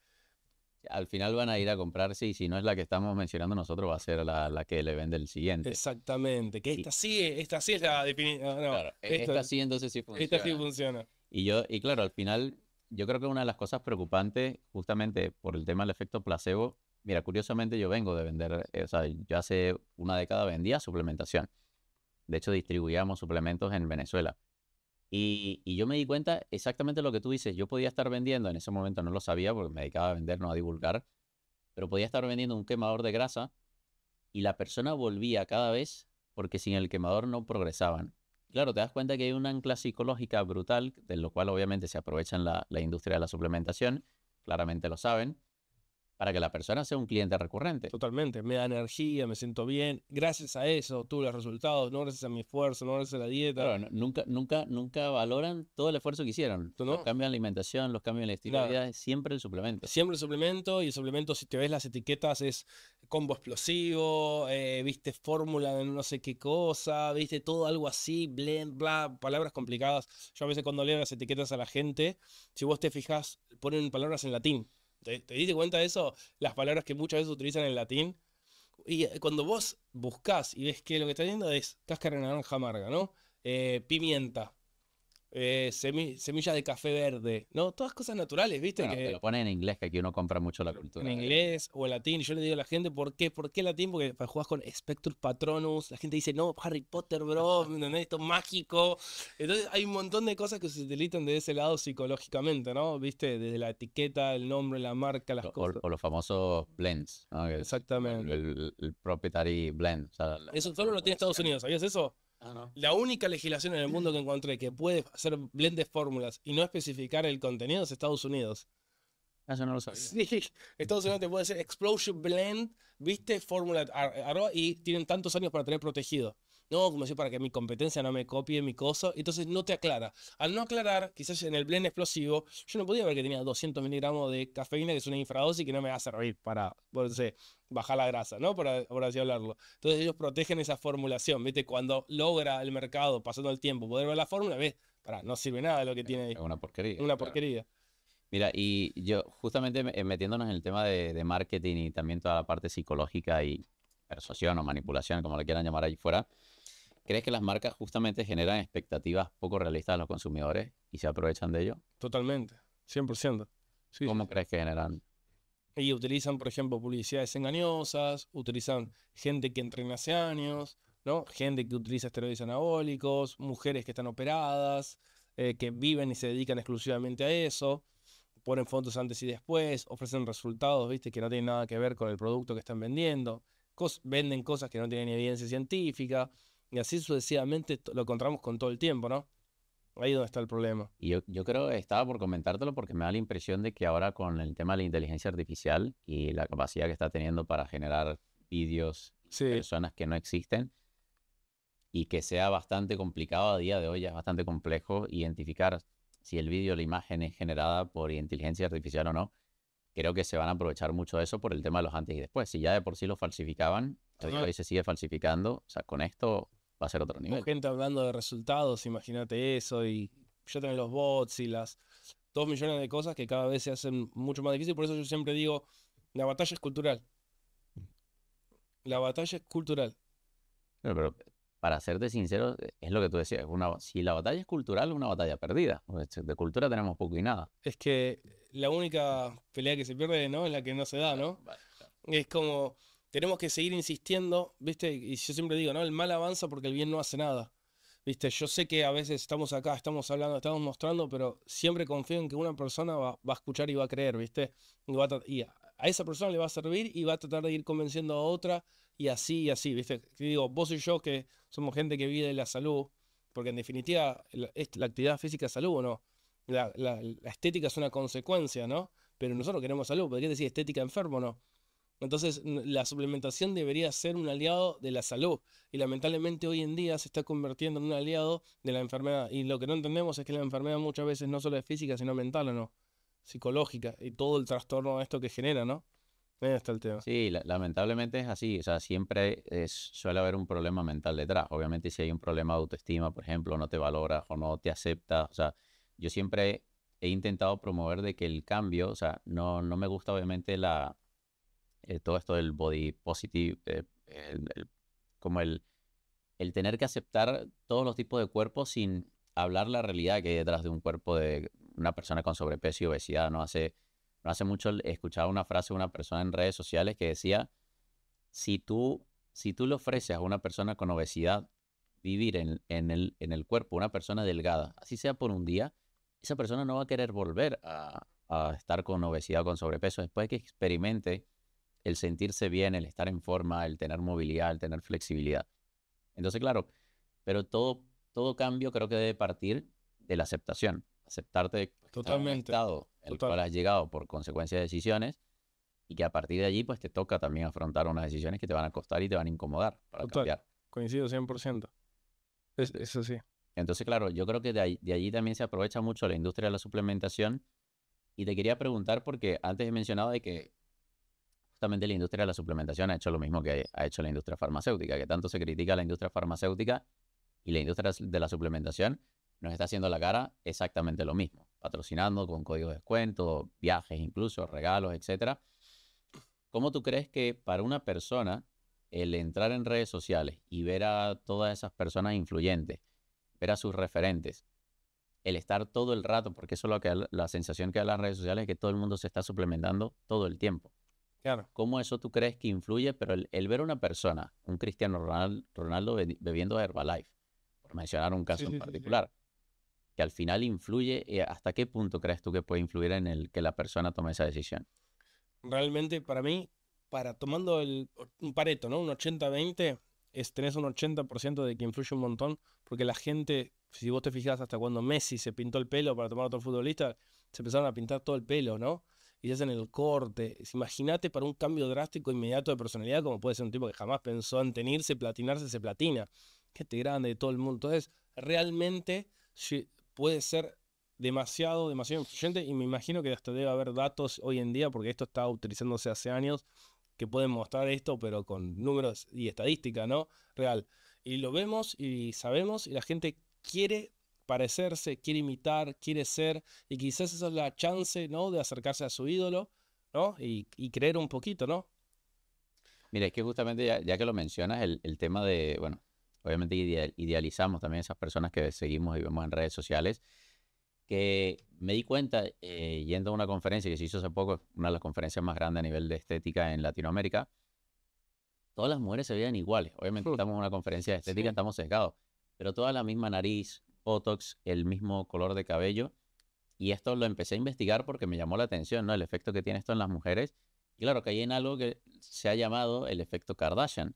Al final van a ir a comprarse y si no es la que estamos mencionando nosotros, va a ser la, que le vende el siguiente. Exactamente, que esta sí, esta es la definición. E, esta, sí entonces sí funciona. sí funciona. Y yo, y claro, al final, yo creo que una de las cosas preocupantes, justamente por el tema del efecto placebo, Mira, curiosamente yo vengo de vender, eh, o sea, yo hace una década vendía suplementación. De hecho, distribuíamos suplementos en Venezuela. Y, yo me di cuenta exactamente lo que tú dices. Yo podía estar vendiendo, en ese momento no lo sabía porque me dedicaba a vender, no a divulgar, pero podía estar vendiendo un quemador de grasa y la persona volvía cada vez porque sin el quemador no progresaban. Claro, te das cuenta que hay una ancla psicológica brutal, de lo cual obviamente se aprovechan la, la industria de la suplementación, claramente lo saben, para que la persona sea un cliente recurrente. Totalmente, me da energía, me siento bien. Gracias a eso tú, los resultados, no gracias a mi esfuerzo, no gracias a la dieta. nunca, nunca, nunca valoran todo el esfuerzo que hicieron. ¿Tú no? Los cambios alimentación, los cambios de estilo de vida, siempre el suplemento. Siempre el suplemento y el suplemento, si te ves las etiquetas, es combo explosivo, eh, viste fórmula de no sé qué cosa, viste todo algo así, blend, bla, palabras complicadas. Yo a veces cuando leo las etiquetas a la gente, si vos te fijas, ponen palabras en latín ¿Te, diste cuenta de eso? Las palabras que muchas veces utilizan en latín. Y eh, cuando vos buscas y ves que lo que está viendo es cáscara de naranja amarga, ¿no? Eh, pimienta, eh, semillas de café verde, ¿no? Todas cosas naturales, ¿viste? que te lo ponen en inglés, que aquí uno compra mucho la cultura. En inglés o en latín. Yo le digo a la gente, ¿por qué? ¿Por qué latín? Porque jugás con Spectrum Patronus. La gente dice, no, Harry Potter, bro, Esto mágico. Entonces hay un montón de cosas que se utilizan de ese lado psicológicamente, ¿no? ¿Viste? Desde la etiqueta, el nombre, la marca, las cosas. O los famosos blends, Exactamente. El, blend. eso solo lo tiene Estados Unidos, ¿sabías eso? Ah, La única legislación en el mundo que encontré que puede hacer blend de fórmulas y no especificar el contenido es Estados Unidos. Eso ah, no lo sabía. Estados Unidos te puede decir Explosion Blend, viste, fórmula, y tienen tantos años para tener protegido no, como yo para que mi competencia no me copie mi cosa, entonces no te aclara. Al no aclarar, quizás en el blend explosivo, yo no podía ver que tenía 200 miligramos de cafeína, que es una infradosis que no me va a servir para, bajar la grasa, ¿no? Por, así hablarlo. Entonces ellos protegen esa formulación, ¿viste? Cuando logra el mercado, pasando el tiempo, poder ver la fórmula, ¿ves? Para, no sirve nada de lo que tiene ahí. Es una porquería. Una porquería. Mira, y yo justamente eh, metiéndonos en el tema de, marketing y también toda la parte psicológica y persuasión o manipulación, como la quieran llamar ahí fuera, ¿crees que las marcas justamente generan expectativas poco realistas a los consumidores y se aprovechan de ello? Totalmente, 100%. ¿Cómo crees que generan? Y utilizan, por ejemplo, publicidades engañosas, utilizan gente que entrena hace años, ¿no? Gente que utiliza esteroides anabólicos, mujeres que están operadas, eh, que viven y se dedican exclusivamente a eso, ponen fotos antes y después, ofrecen resultados, ¿viste? Que no tienen nada que ver con el producto que están vendiendo venden cosas que no tienen evidencia científica, y así sucesivamente lo encontramos con todo el tiempo, ¿no? Ahí es donde está el problema. Y yo, yo creo, estaba por comentártelo porque me da la impresión de que ahora con el tema de la inteligencia artificial y la capacidad que está teniendo para generar vídeos de personas que no existen, y que sea bastante complicado a día de hoy, es bastante complejo identificar si el vídeo o la imagen es generada por inteligencia artificial o no creo que se van a aprovechar mucho de eso por el tema de los antes y después. Si ya de por sí lo falsificaban, hoy se sigue falsificando, o sea, con esto va a ser otro nivel. Hay gente hablando de resultados, imagínate eso, y yo tenés los bots y las dos millones de cosas que cada vez se hacen mucho más difícil. Por eso yo siempre digo, la batalla es cultural. La batalla es cultural. pero para serte sincero, eh, es lo que tú decías, una, si la batalla es cultural, es una batalla perdida. De cultura tenemos poco y nada. Es que la única pelea que se pierde, ¿no? Es la que no se da, ¿no? Es como, tenemos que seguir insistiendo, ¿viste? Y yo siempre digo, ¿no? El mal avanza porque el bien no hace nada. ¿Viste? Yo sé que a veces estamos acá, estamos hablando, estamos mostrando, pero siempre confío en que una persona va, a escuchar y va a creer, ¿viste? Y, a esa persona le va a servir y va a tratar de ir convenciendo a otra y así y así, ¿viste? Digo, vos y yo que somos gente que vive de la salud, porque en definitiva la, actividad física es salud o no. La, estética es una consecuencia, ¿no? Pero nosotros queremos salud, ¿podrías decir estética enfermo no? Entonces, la suplementación debería ser un aliado de la salud y lamentablemente hoy en día se está convirtiendo en un aliado de la enfermedad. Y lo que no entendemos es que la enfermedad muchas veces no solo es física, sino mental o no, psicológica y todo el trastorno esto que genera, ¿no? está el tema. Sí, lamentablemente es así. O sea, siempre suele haber un problema mental detrás. Obviamente, si hay un problema de autoestima, por ejemplo, no te valoras o no te aceptas. O sea, yo siempre he intentado promover de que el cambio, o sea, no, no me gusta obviamente la eh, todo esto del body positive, eh, el, como el, el tener que aceptar todos los tipos de cuerpos sin hablar la realidad que hay detrás de un cuerpo de una persona con sobrepeso y obesidad, ¿no? Hace no hace mucho escuchaba una frase de una persona en redes sociales que decía, si tú, si tú le ofreces a una persona con obesidad vivir en, el, en el cuerpo, una persona delgada, así sea por un día, esa persona no va a querer volver a, estar con obesidad o con sobrepeso después que experimente el sentirse bien, el estar en forma, el tener movilidad, el tener flexibilidad. Entonces, claro, pero todo, todo cambio creo que debe partir de la aceptación. Aceptarte Totalmente. el cual has llegado por consecuencia de decisiones y que a partir de allí pues te toca también afrontar unas decisiones que te van a costar y te van a incomodar para cambiar. Coincido 100%. Es, eso sí. Entonces, claro, yo creo que de, de, allí también se aprovecha mucho la industria de la suplementación. Y te quería preguntar porque antes he mencionado de que justamente la industria de la suplementación ha hecho lo mismo que ha hecho la industria farmacéutica, que tanto se critica la industria farmacéutica y la industria de la suplementación nos está haciendo la cara exactamente lo mismo, patrocinando con códigos de descuento, viajes incluso, regalos, etc. ¿Cómo tú crees que para una persona el entrar en redes sociales y ver a todas esas personas influyentes, ver a sus referentes, el estar todo el rato, porque eso es lo que la sensación que da las redes sociales es que todo el mundo se está suplementando todo el tiempo. Claro. ¿Cómo eso tú crees que influye? Pero el, ver a una persona, un Cristiano Ronaldo, bebiendo Herbalife, por mencionar un caso en particular, que al final influye. Eh, ¿Hasta qué punto crees tú que puede influir en el que la persona tome esa decisión? Realmente, para mí, para tomando el, un pareto, ¿no? Un 80-20, es, tenés un 80% de que influye un montón, porque la gente, si vos te fijas hasta cuando Messi se pintó el pelo para tomar a otro futbolista, se empezaron a pintar todo el pelo, ¿no? Y se hacen el corte. Imagínate para un cambio drástico e inmediato de personalidad, como puede ser un tipo que jamás pensó en tenirse, platinarse, se platina. te grande de todo el mundo. Entonces, realmente si puede ser demasiado, demasiado influyente y me imagino que hasta debe haber datos hoy en día, porque esto está utilizándose hace años, que pueden mostrar esto, pero con números y estadística, ¿no? Real. Y lo vemos y sabemos y la gente quiere parecerse, quiere imitar, quiere ser, y quizás esa es la chance, ¿no? De acercarse a su ídolo, ¿no? Y, creer un poquito, ¿no? Mira, es que justamente ya, que lo mencionas, el, el, tema de, bueno, obviamente idealizamos también esas personas que seguimos y vemos en redes sociales, que me di cuenta eh, yendo a una conferencia que se hizo hace poco, una de las conferencias más grandes a nivel de estética en Latinoamérica, todas las mujeres se veían iguales. Obviamente estamos en una conferencia de estética, estamos sesgados, pero toda la misma nariz, botox, el mismo color de cabello. Y esto lo empecé a investigar porque me llamó la atención, ¿no? El efecto que tiene esto en las mujeres. Y claro, hay en algo que se ha llamado el efecto Kardashian,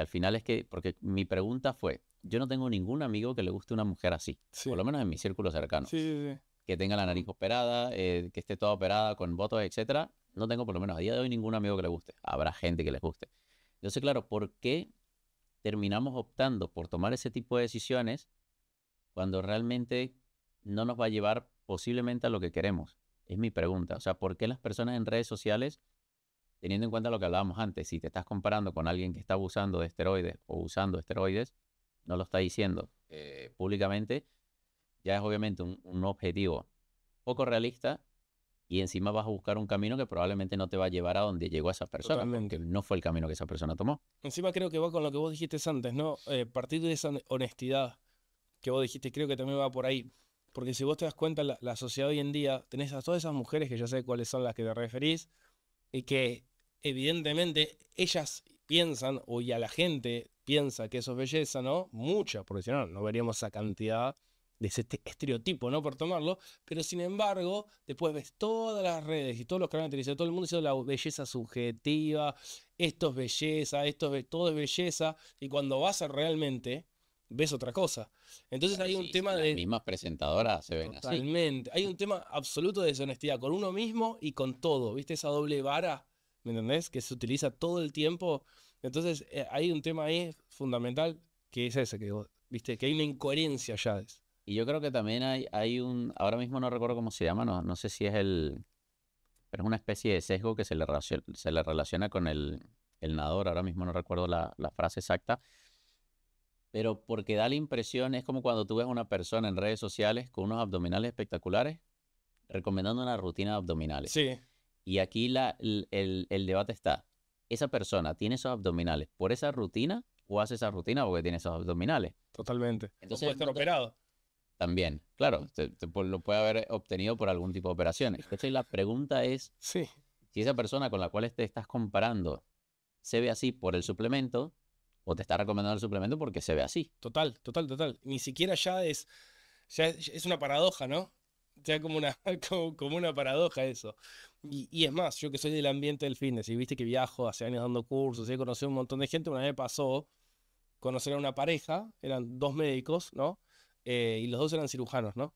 al final es que, porque mi pregunta fue, yo no tengo ningún amigo que le guste una mujer así, por lo menos en mi círculo cercano. que tenga la nariz operada, eh, que esté toda operada con votos, etcétera. No tengo por lo menos a día de hoy ningún amigo que le guste. Habrá gente que les guste. Entonces, claro, ¿por qué terminamos optando por tomar ese tipo de decisiones cuando realmente no nos va a llevar posiblemente a lo que queremos? Es mi pregunta. O sea, ¿por qué las personas en redes sociales teniendo en cuenta lo que hablábamos antes, si te estás comparando con alguien que está abusando de esteroides o usando esteroides, no lo está diciendo eh, públicamente, ya es obviamente un, objetivo poco realista y encima vas a buscar un camino que probablemente no te va a llevar a donde llegó esa persona, que porque no fue el camino que esa persona tomó. Encima creo que va con lo que vos dijiste antes, ¿no? Eh, partir de esa honestidad que vos dijiste, creo que también va por ahí. Porque si vos te das cuenta, la, la sociedad hoy en día, tenés a todas esas mujeres que yo sé cuáles son las que te referís, y que evidentemente ellas piensan, o ya la gente piensa que eso es belleza, ¿no? Mucha, porque si no, no veríamos esa cantidad de ese estereotipo, ¿no? Por tomarlo, pero sin embargo, después ves todas las redes y todos los canales de todo el mundo dice la belleza subjetiva, esto es belleza, esto es todo es belleza, y cuando vas a realmente, ves otra cosa. Entonces hay un tema de... mismas presentadoras se ven así. Totalmente. Hay un tema absoluto de deshonestidad con uno mismo y con todo, ¿viste? Esa doble vara ¿me entendés? Que se utiliza todo el tiempo. Entonces, eh, hay un tema ahí fundamental que es ese, que, ¿viste? que hay una incoherencia ya. Y yo creo que también hay, hay un, ahora mismo no recuerdo cómo se llama, no, no sé si es el, pero es una especie de sesgo que se le, relaciona, con el, el nadador, ahora mismo no recuerdo la, la frase exacta, pero porque da la impresión, es como cuando tú ves a una persona en redes sociales con unos abdominales espectaculares, recomendando una rutina de abdominales. Sí. Y aquí la, el, debate está, ¿esa persona tiene esos abdominales por esa rutina o hace esa rutina porque tiene esos abdominales? Totalmente. Entonces, puede estar operado. También, claro, lo puede haber obtenido por algún tipo de operaciones. Entonces la pregunta es, si esa persona con la cual te estás comparando se ve así por el suplemento o te está recomendando el suplemento porque se ve así. Total, total, total. Ni siquiera ya ya es una paradoja, ¿no? O sea, como una, como, una paradoja eso. Y, es más, yo que soy del ambiente del fitness y viste que viajo hace años dando cursos y he conocido un montón de gente, una vez pasó conocer a una pareja, eran dos médicos, ¿no? Eh, y los dos eran cirujanos, ¿no?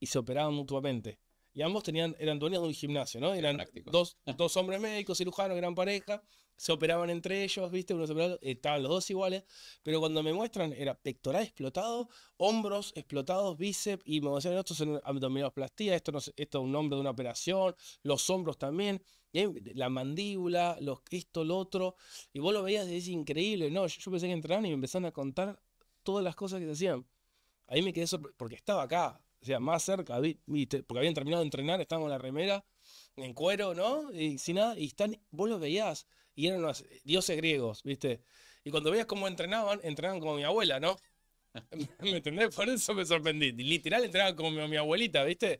Y se operaban mutuamente y ambos tenían, eran dueños de un gimnasio, ¿no? Eran dos, hombres médicos, cirujanos, eran pareja, se operaban entre ellos, ¿viste? Uno estaban los dos iguales, pero cuando me muestran era pectoral explotado, hombros explotados, bíceps, y me decían, esto es abdominales plástica esto, no es, esto un nombre de una operación, los hombros también, la mandíbula, los, esto, lo otro, y vos lo veías y es increíble, ¿no? Yo, pensé que entraban y me empezaron a contar todas las cosas que se hacían. Ahí me quedé porque estaba acá, o sea, más cerca, porque habían terminado de entrenar, estaban con la remera, en cuero, ¿no? Y sin nada, y están, vos los veías, y eran unos dioses griegos, viste. Y cuando veías cómo entrenaban, entrenaban como mi abuela, ¿no? ¿Me entendés? Por eso me sorprendí. Literal entrenaban como mi abuelita, ¿viste?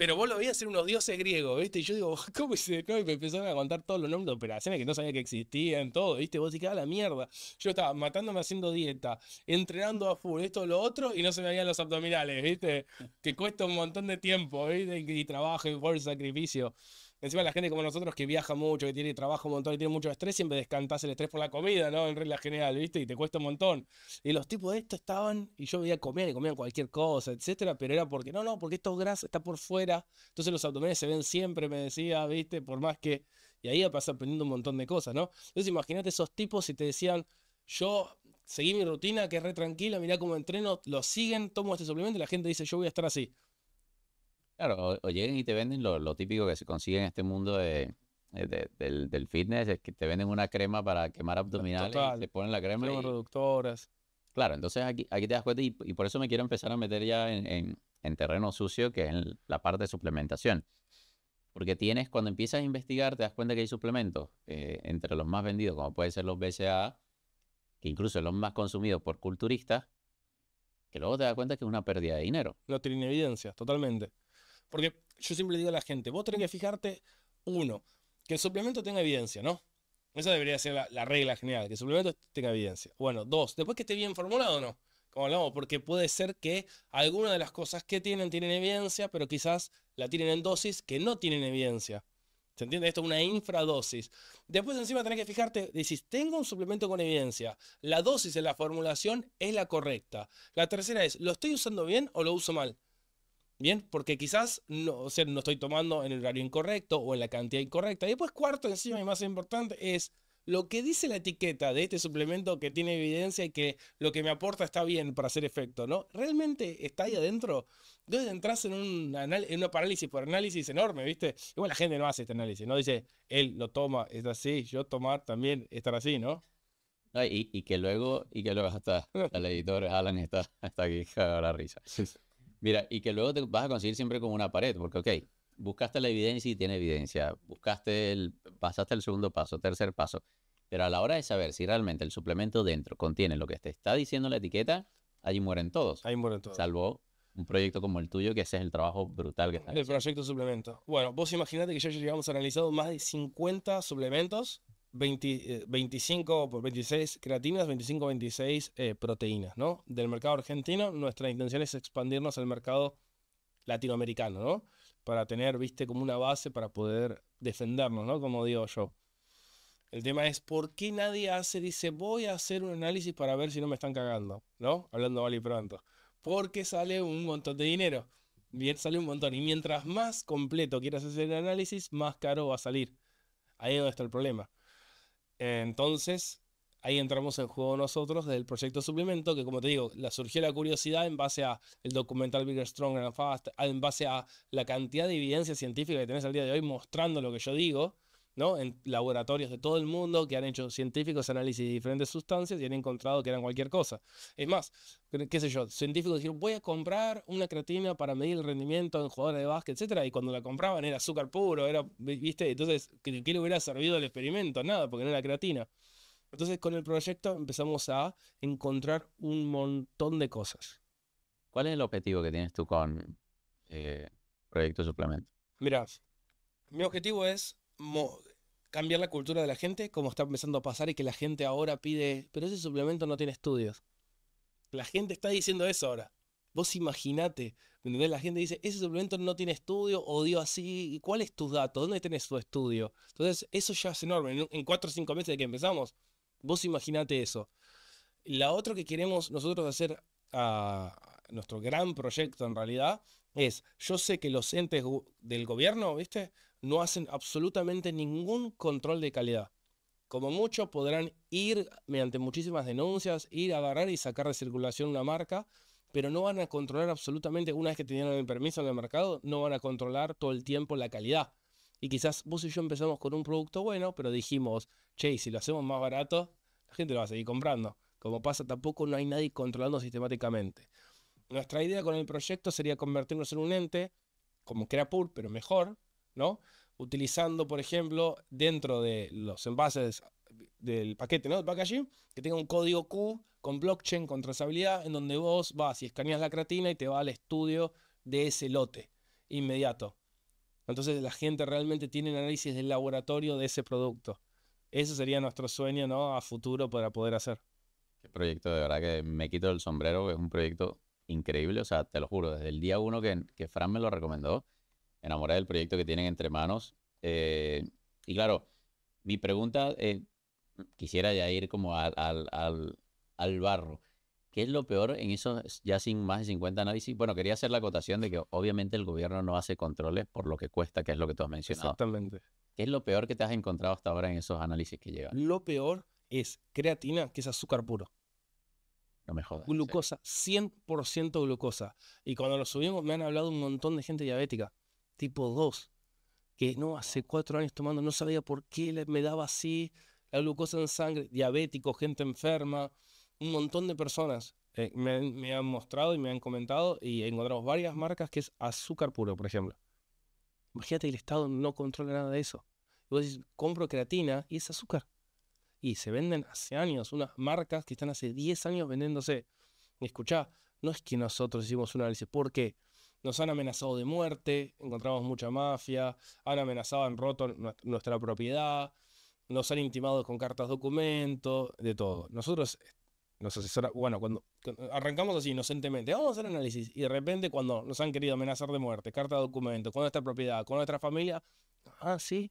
Pero vos lo veías, ser unos dioses griegos, ¿viste? Y yo digo, ¿cómo es no? Y me empezaron a contar todos los nombres Pero operaciones que no sabía que existían, todo, ¿viste? Vos y ah, la mierda. Yo estaba matándome haciendo dieta, entrenando a full, esto, lo otro, y no se me veían los abdominales, ¿viste? Que cuesta un montón de tiempo, ¿viste? Y, y trabajo y por sacrificio. Encima la gente como nosotros que viaja mucho, que tiene trabajo un montón y tiene mucho estrés, siempre descantás el estrés por la comida, ¿no? En regla general, ¿viste? Y te cuesta un montón. Y los tipos de esto estaban, y yo veía comer y comían cualquier cosa, etcétera, pero era porque, no, no, porque esto grasa está por fuera, entonces los abdominales se ven siempre, me decía, ¿viste? Por más que. Y ahí pasar aprendiendo un montón de cosas, ¿no? Entonces imagínate esos tipos y te decían, yo seguí mi rutina, que es re tranquila, mirá cómo entreno, lo siguen, tomo este suplemento y la gente dice, yo voy a estar así. Claro, o, y te venden lo, típico que se consigue en este mundo eh, del, fitness, es que te venden una crema para quemar abdominales, te ponen la crema. Y, reductoras. Claro, entonces aquí, aquí te das cuenta y, por eso me quiero empezar a meter ya en, terreno sucio, que es la parte de suplementación. Porque tienes, cuando empiezas a investigar, te das cuenta que hay suplementos eh, entre los más vendidos, como pueden ser los BCA, que incluso los más consumidos por culturistas, que luego te das cuenta que es una pérdida de dinero. No tiene evidencia, totalmente. Porque yo siempre le digo a la gente, vos tenés que fijarte, uno, que el suplemento tenga evidencia, ¿no? Esa debería ser la, regla general, que el suplemento tenga evidencia. Bueno, dos, después que esté bien formulado no, como hablamos, porque puede ser que algunas de las cosas que tienen tienen evidencia, pero quizás la tienen en dosis que no tienen evidencia. ¿Se entiende? Esto es una infradosis. Después encima tenés que fijarte, decís, tengo un suplemento con evidencia, la dosis en la formulación es la correcta. La tercera es, ¿lo estoy usando bien o lo uso mal? Bien, porque quizás no, o sea, no estoy tomando en el horario incorrecto o en la cantidad incorrecta. Y después, cuarto, encima y más importante, es lo que dice la etiqueta de este suplemento que tiene evidencia y que lo que me aporta está bien para hacer efecto, ¿no? ¿Realmente está ahí adentro? Entonces entrarse en un en una parálisis por análisis enorme, ¿viste? Igual la gente no hace este análisis, ¿no? Dice, él lo toma, es así, yo tomar también, estar así, ¿no? y, que luego, y que luego hasta el editor, Alan está, está aquí, la risa. sí. Mira, y que luego te vas a conseguir siempre con una pared, porque, ok, buscaste la evidencia y tiene evidencia, buscaste el, pasaste el segundo paso, tercer paso, pero a la hora de saber si realmente el suplemento dentro contiene lo que te está diciendo la etiqueta, allí mueren todos. Ahí mueren todos. Salvo un proyecto como el tuyo, que ese es el trabajo brutal que está. El proyecto suplemento. Bueno, vos imagínate que ya llegamos analizado más de 50 suplementos 25 eh, por 26 creatinas, 25 26 eh, proteínas, ¿no? Del mercado argentino, nuestra intención es expandirnos al mercado latinoamericano, ¿no? Para tener, viste, como una base para poder defendernos, ¿no? Como digo yo. El tema es por qué nadie hace, dice, voy a hacer un análisis para ver si no me están cagando, ¿no? Hablando vale y pronto. Porque sale un montón de dinero. Bien, sale un montón. Y mientras más completo quieras hacer el análisis, más caro va a salir. Ahí es donde está el problema. Entonces, ahí entramos en juego nosotros del proyecto Suplemento, que como te digo, la surgió la curiosidad en base a el documental Bigger Strong and Fast, en base a la cantidad de evidencia científica que tenés al día de hoy mostrando lo que yo digo, ¿no? En laboratorios de todo el mundo que han hecho científicos análisis de diferentes sustancias y han encontrado que eran cualquier cosa. Es más, qué sé yo, científicos dijeron, voy a comprar una creatina para medir el rendimiento en jugadores de básquet, etc y cuando la compraban era azúcar puro, era, ¿viste? Entonces, ¿qué, le hubiera servido al experimento? Nada, porque no era creatina. Entonces, con el proyecto empezamos a encontrar un montón de cosas. ¿Cuál es el objetivo que tienes tú con eh, Proyecto Suplemento? Mira, mi objetivo es cambiar la cultura de la gente, como está empezando a pasar y que la gente ahora pide, pero ese suplemento no tiene estudios. La gente está diciendo eso ahora. Vos imaginate, La gente dice, ese suplemento no tiene estudio, odio así, cuáles es tus datos? ¿Dónde tenés tu estudio? Entonces, eso ya es enorme. En 4 o 5 meses de que empezamos, vos imaginate eso. La otra que queremos nosotros hacer a nuestro gran proyecto en realidad es, yo sé que los entes del gobierno, ¿viste? No hacen absolutamente ningún control de calidad. Como mucho podrán ir mediante muchísimas denuncias, ir a agarrar y sacar de circulación una marca, pero no van a controlar absolutamente, una vez que tenían el permiso en el mercado, no van a controlar todo el tiempo la calidad. Y quizás vos y yo empezamos con un producto bueno, pero dijimos, che, si lo hacemos más barato, la gente lo va a seguir comprando. Como pasa, tampoco no hay nadie controlando sistemáticamente. Nuestra idea con el proyecto sería convertirnos en un ente, como Creapool, pero mejor, ¿no? Utilizando, por ejemplo, dentro de los envases del paquete, ¿no? El packaging, que tenga un código Q con blockchain, con trazabilidad, en donde vos vas y escaneas la creatina y te va al estudio de ese lote inmediato. Entonces la gente realmente tiene un análisis del laboratorio de ese producto. Ese sería nuestro sueño, ¿no? A futuro para poder hacer. Qué proyecto, de verdad que me quito el sombrero, es un proyecto increíble. O sea, te lo juro, desde el día uno que, que Fran me lo recomendó, enamoré del proyecto que tienen entre manos. Eh, y claro, mi pregunta, eh, quisiera ya ir como al, barro. ¿Qué es lo peor en esos ya sin más de 50 análisis? Bueno, quería hacer la acotación de que obviamente el gobierno no hace controles por lo que cuesta, que es lo que tú has mencionado. Exactamente. ¿Qué es lo peor que te has encontrado hasta ahora en esos análisis que llegan? Lo peor es creatina, que es azúcar puro. Glucosa, 100% glucosa. Y cuando lo subimos me han hablado un montón de gente diabética, tipo 2, que no, hace cuatro años tomando, no sabía por qué me daba así la glucosa en sangre, diabético, gente enferma, un montón de personas. Eh, me, han mostrado y me han comentado y encontrado varias marcas que es azúcar puro, por ejemplo. Imagínate el Estado no controla nada de eso. compro creatina y es azúcar y se venden hace años, unas marcas que están hace 10 años vendiéndose. Escuchá, no es que nosotros hicimos un análisis, porque Nos han amenazado de muerte, encontramos mucha mafia, han amenazado, han roto nuestra propiedad, nos han intimado con cartas documento, de todo. Nosotros eh, nos asesora, bueno, cuando, arrancamos así inocentemente, vamos a hacer análisis y de repente cuando nos han querido amenazar de muerte, carta de documento, con nuestra propiedad, con nuestra familia, ah, sí,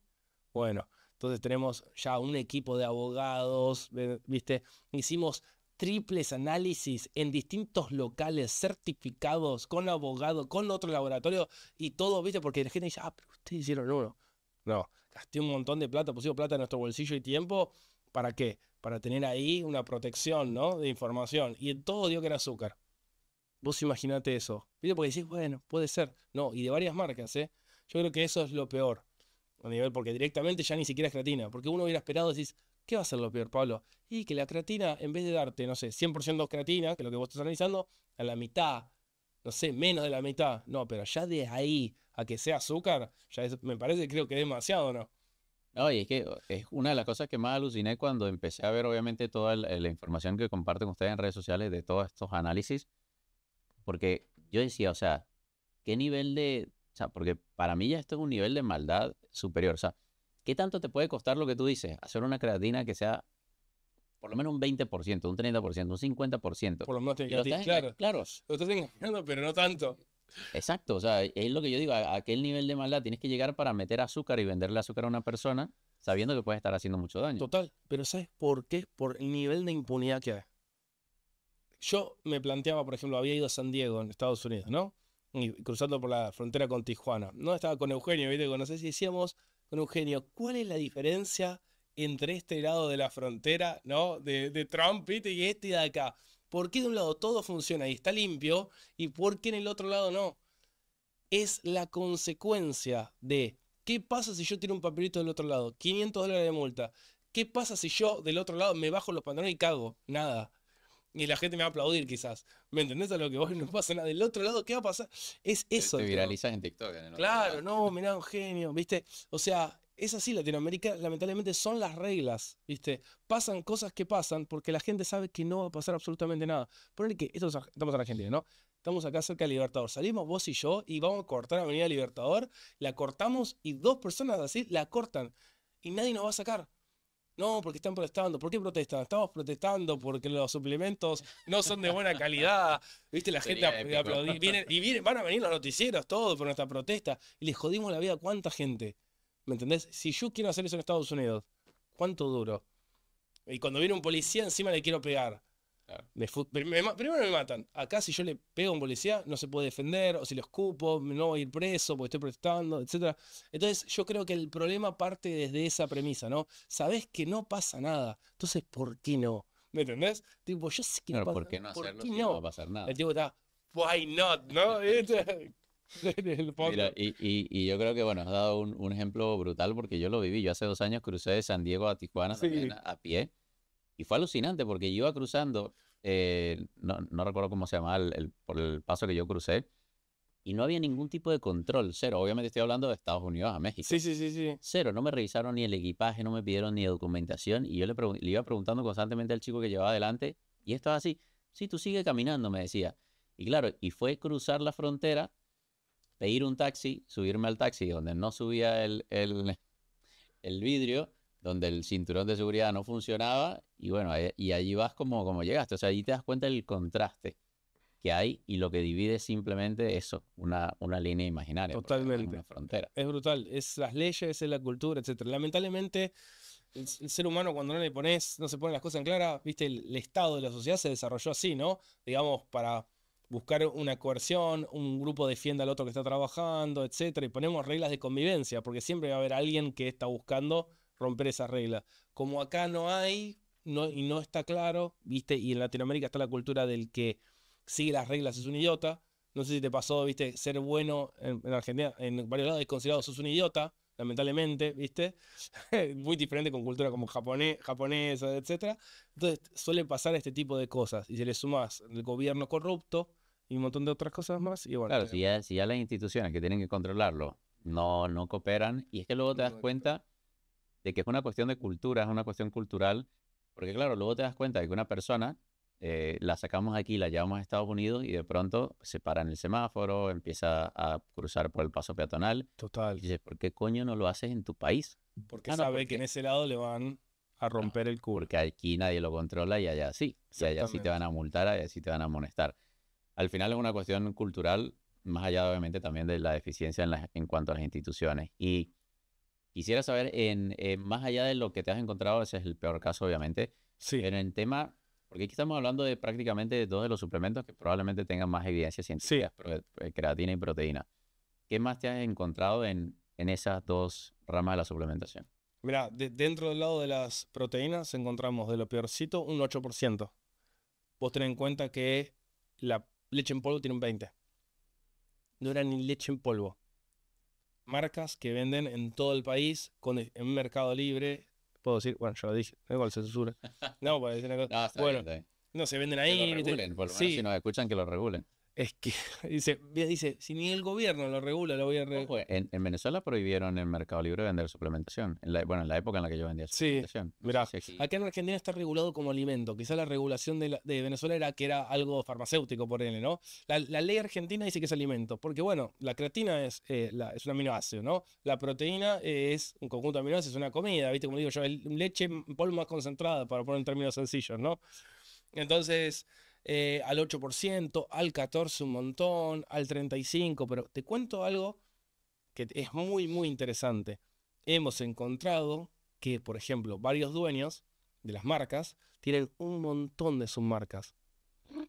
bueno, entonces tenemos ya un equipo de abogados, ¿viste? Hicimos triples análisis en distintos locales certificados con abogado, con otro laboratorio y todo, ¿viste? Porque la gente dice, ah, pero ustedes hicieron uno. No, gasté un montón de plata, pusimos plata en nuestro bolsillo y tiempo. ¿Para qué? Para tener ahí una protección, ¿no? De información. Y en todo dio que era azúcar. Vos imaginate eso. ¿Viste? Porque decís, bueno, puede ser. No, y de varias marcas, ¿eh? Yo creo que eso es lo peor a nivel, porque directamente ya ni siquiera es creatina, porque uno hubiera esperado, decís, ¿qué va a ser lo peor, Pablo? Y que la creatina, en vez de darte, no sé, 100% creatina, que es lo que vos estás analizando, a la mitad, no sé, menos de la mitad, no, pero ya de ahí a que sea azúcar, ya me parece, creo que es demasiado, ¿no? No, y es que es una de las cosas que más aluciné cuando empecé a ver, obviamente, toda la, la información que comparten ustedes en redes sociales de todos estos análisis, porque yo decía, o sea, ¿qué nivel de, sea, porque para mí ya esto es un nivel de maldad superior. O sea, ¿qué tanto te puede costar lo que tú dices? Hacer una creatina que sea por lo menos un 20%, un 30%, un 50%. Por lo menos tiene que claro. Claros. Lo estás engañando, pero no tanto. Exacto, o sea, es lo que yo digo, a aquel nivel de maldad tienes que llegar para meter azúcar y venderle azúcar a una persona sabiendo que puede estar haciendo mucho daño. Total, pero ¿sabes por qué? Por el nivel de impunidad que hay. Yo me planteaba, por ejemplo, había ido a San Diego, en Estados Unidos, ¿no? cruzando por la frontera con Tijuana. No estaba con Eugenio, ¿viste? No sé si decíamos con Eugenio, ¿cuál es la diferencia entre este lado de la frontera, ¿no? De, Trump, Y este de acá. ¿Por qué de un lado todo funciona y está limpio y por qué en el otro lado no? Es la consecuencia de ¿qué pasa si yo tiro un papelito del otro lado? 500 dólares de multa. ¿Qué pasa si yo del otro lado me bajo los pantalones y cago? Nada y la gente me va a aplaudir quizás. ¿Me entendés a lo que vos no pasa nada? Del otro lado, ¿qué va a pasar? Es eso. Te, en TikTok. claro, no, mirá, un genio, ¿viste? O sea, es así Latinoamérica, lamentablemente son las reglas, ¿viste? Pasan cosas que pasan porque la gente sabe que no va a pasar absolutamente nada. Ponle que, estamos en Argentina, ¿no? Estamos acá cerca de Libertador. Salimos vos y yo y vamos a cortar Avenida Libertador, la cortamos y dos personas así la cortan y nadie nos va a sacar. No, porque están protestando. ¿Por qué protestan? Estamos protestando porque los suplementos no son de buena calidad. ¿Viste? La gente y van a venir los noticieros, todos por nuestra protesta. Y les jodimos la vida a cuánta gente. ¿Me entendés? Si yo quiero hacer eso en Estados Unidos, ¿cuánto duro? Y cuando viene un policía, encima le quiero pegar. Me primero me matan. Acá si yo le pego a un policía, no se puede defender, o si lo escupo, no voy a ir preso porque estoy protestando, etc. Entonces yo creo que el problema parte desde esa premisa, ¿no? sabes que no pasa nada, entonces ¿por qué no? ¿Me entendés? Tipo, yo sé que no pasa ¿por no? va a pasar nada? El tipo está, why not, ¿no? Este, Mira, y, y, yo creo que, bueno, has dado un, ejemplo brutal porque yo lo viví. Yo hace dos años crucé de San Diego a Tijuana a pie y fue alucinante porque yo iba cruzando, eh, no, no, recuerdo cómo se llamaba, el, por el paso que yo crucé, y no había ningún tipo de control, cero. Obviamente estoy hablando de Estados Unidos a México. Sí, sí, sí, sí. Cero, no me revisaron ni el equipaje, no me pidieron ni documentación, y yo le, iba preguntando constantemente al chico que llevaba adelante, y estaba así, sí, tú sigues caminando, me decía. Y claro, y fue cruzar la frontera, pedir un taxi, subirme al taxi donde no subía el, el, el vidrio donde el cinturón de seguridad no funcionaba y bueno, y allí vas como, como llegaste, o sea, allí te das cuenta del contraste que hay y lo que divide simplemente eso, una, una línea imaginaria. Totalmente. Una frontera. Es brutal, es las leyes, es la cultura, etc. Lamentablemente, el, ser humano cuando no le pones, no se ponen las cosas en clara, viste, el, estado de la sociedad se desarrolló así, ¿no? Digamos, para buscar una coerción, un grupo defienda al otro que está trabajando, etcétera, y ponemos reglas de convivencia, porque siempre va a haber alguien que está buscando romper esa regla. Como acá no hay no, y no está claro, ¿viste? Y en Latinoamérica está la cultura del que sigue las reglas es un idiota. No sé si te pasó, ¿viste? Ser bueno en, Argentina, en varios lados es considerado sos un idiota, lamentablemente, ¿viste? Muy diferente con cultura como japonés, japonesa, etc. Entonces suele pasar este tipo de cosas. Y si le sumas el gobierno corrupto y un montón de otras cosas más, y bueno. Claro, si ya, si ya las instituciones que tienen que controlarlo no, no cooperan, y es que luego te das cuenta de que es una cuestión de cultura, es una cuestión cultural, porque claro, luego te das cuenta de que una persona eh, la sacamos aquí, la llevamos a Estados Unidos y de pronto se para en el semáforo, empieza a cruzar por el paso peatonal. Total. Y dices, ¿por qué coño no lo haces en tu país? Porque ah, sabe que en ese lado le van a romper el culo. Porque aquí nadie lo controla y allá sí. Y allá sí te van a multar, allá sí te van a amonestar. Al final es una cuestión cultural, más allá obviamente también de la deficiencia en, en cuanto a las instituciones. Y Quisiera saber, en, eh, más allá de lo que te has encontrado, ese es el peor caso, obviamente. Sí. Pero en tema, porque aquí estamos hablando de prácticamente dos de los suplementos que probablemente tengan más evidencia científica, eh, creatina y proteína. ¿Qué más te has encontrado en, en esas dos ramas de la suplementación? Mira, dentro del lado de las proteínas encontramos de lo peorcito un 8%. Vos tenés en cuenta que la leche en polvo tiene un 20%. No era ni leche en polvo marcas que venden en todo el país con, e, en Mercado Libre. Puedo decir, bueno, yo lo dije, igual censura. No, puedo decir una cosa. bueno, no se venden ahí. Que regulen, por lo menos sí. si nos escuchan que lo regulen es que dice, dice, si ni el gobierno lo regula, lo voy a regular. En, Venezuela prohibieron en Mercado Libre vender suplementación. bueno, en la época en la que yo vendía suplementación. Sí, aquí... acá en Argentina está regulado como alimento. Quizá la regulación de, Venezuela era que era algo farmacéutico, por él, ¿no? La, ley argentina dice que es alimento, porque bueno, la creatina es, eh, la, es un aminoácido, ¿no? La proteína es un conjunto de aminoácidos, es una comida, ¿viste? Como digo yo, leche polvo más concentrada, para poner en términos sencillos, ¿no? Entonces, eh, al 8%, al 14% un montón, al 35%, pero te cuento algo que es muy, muy interesante. Hemos encontrado que, por ejemplo, varios dueños de las marcas tienen un montón de submarcas. O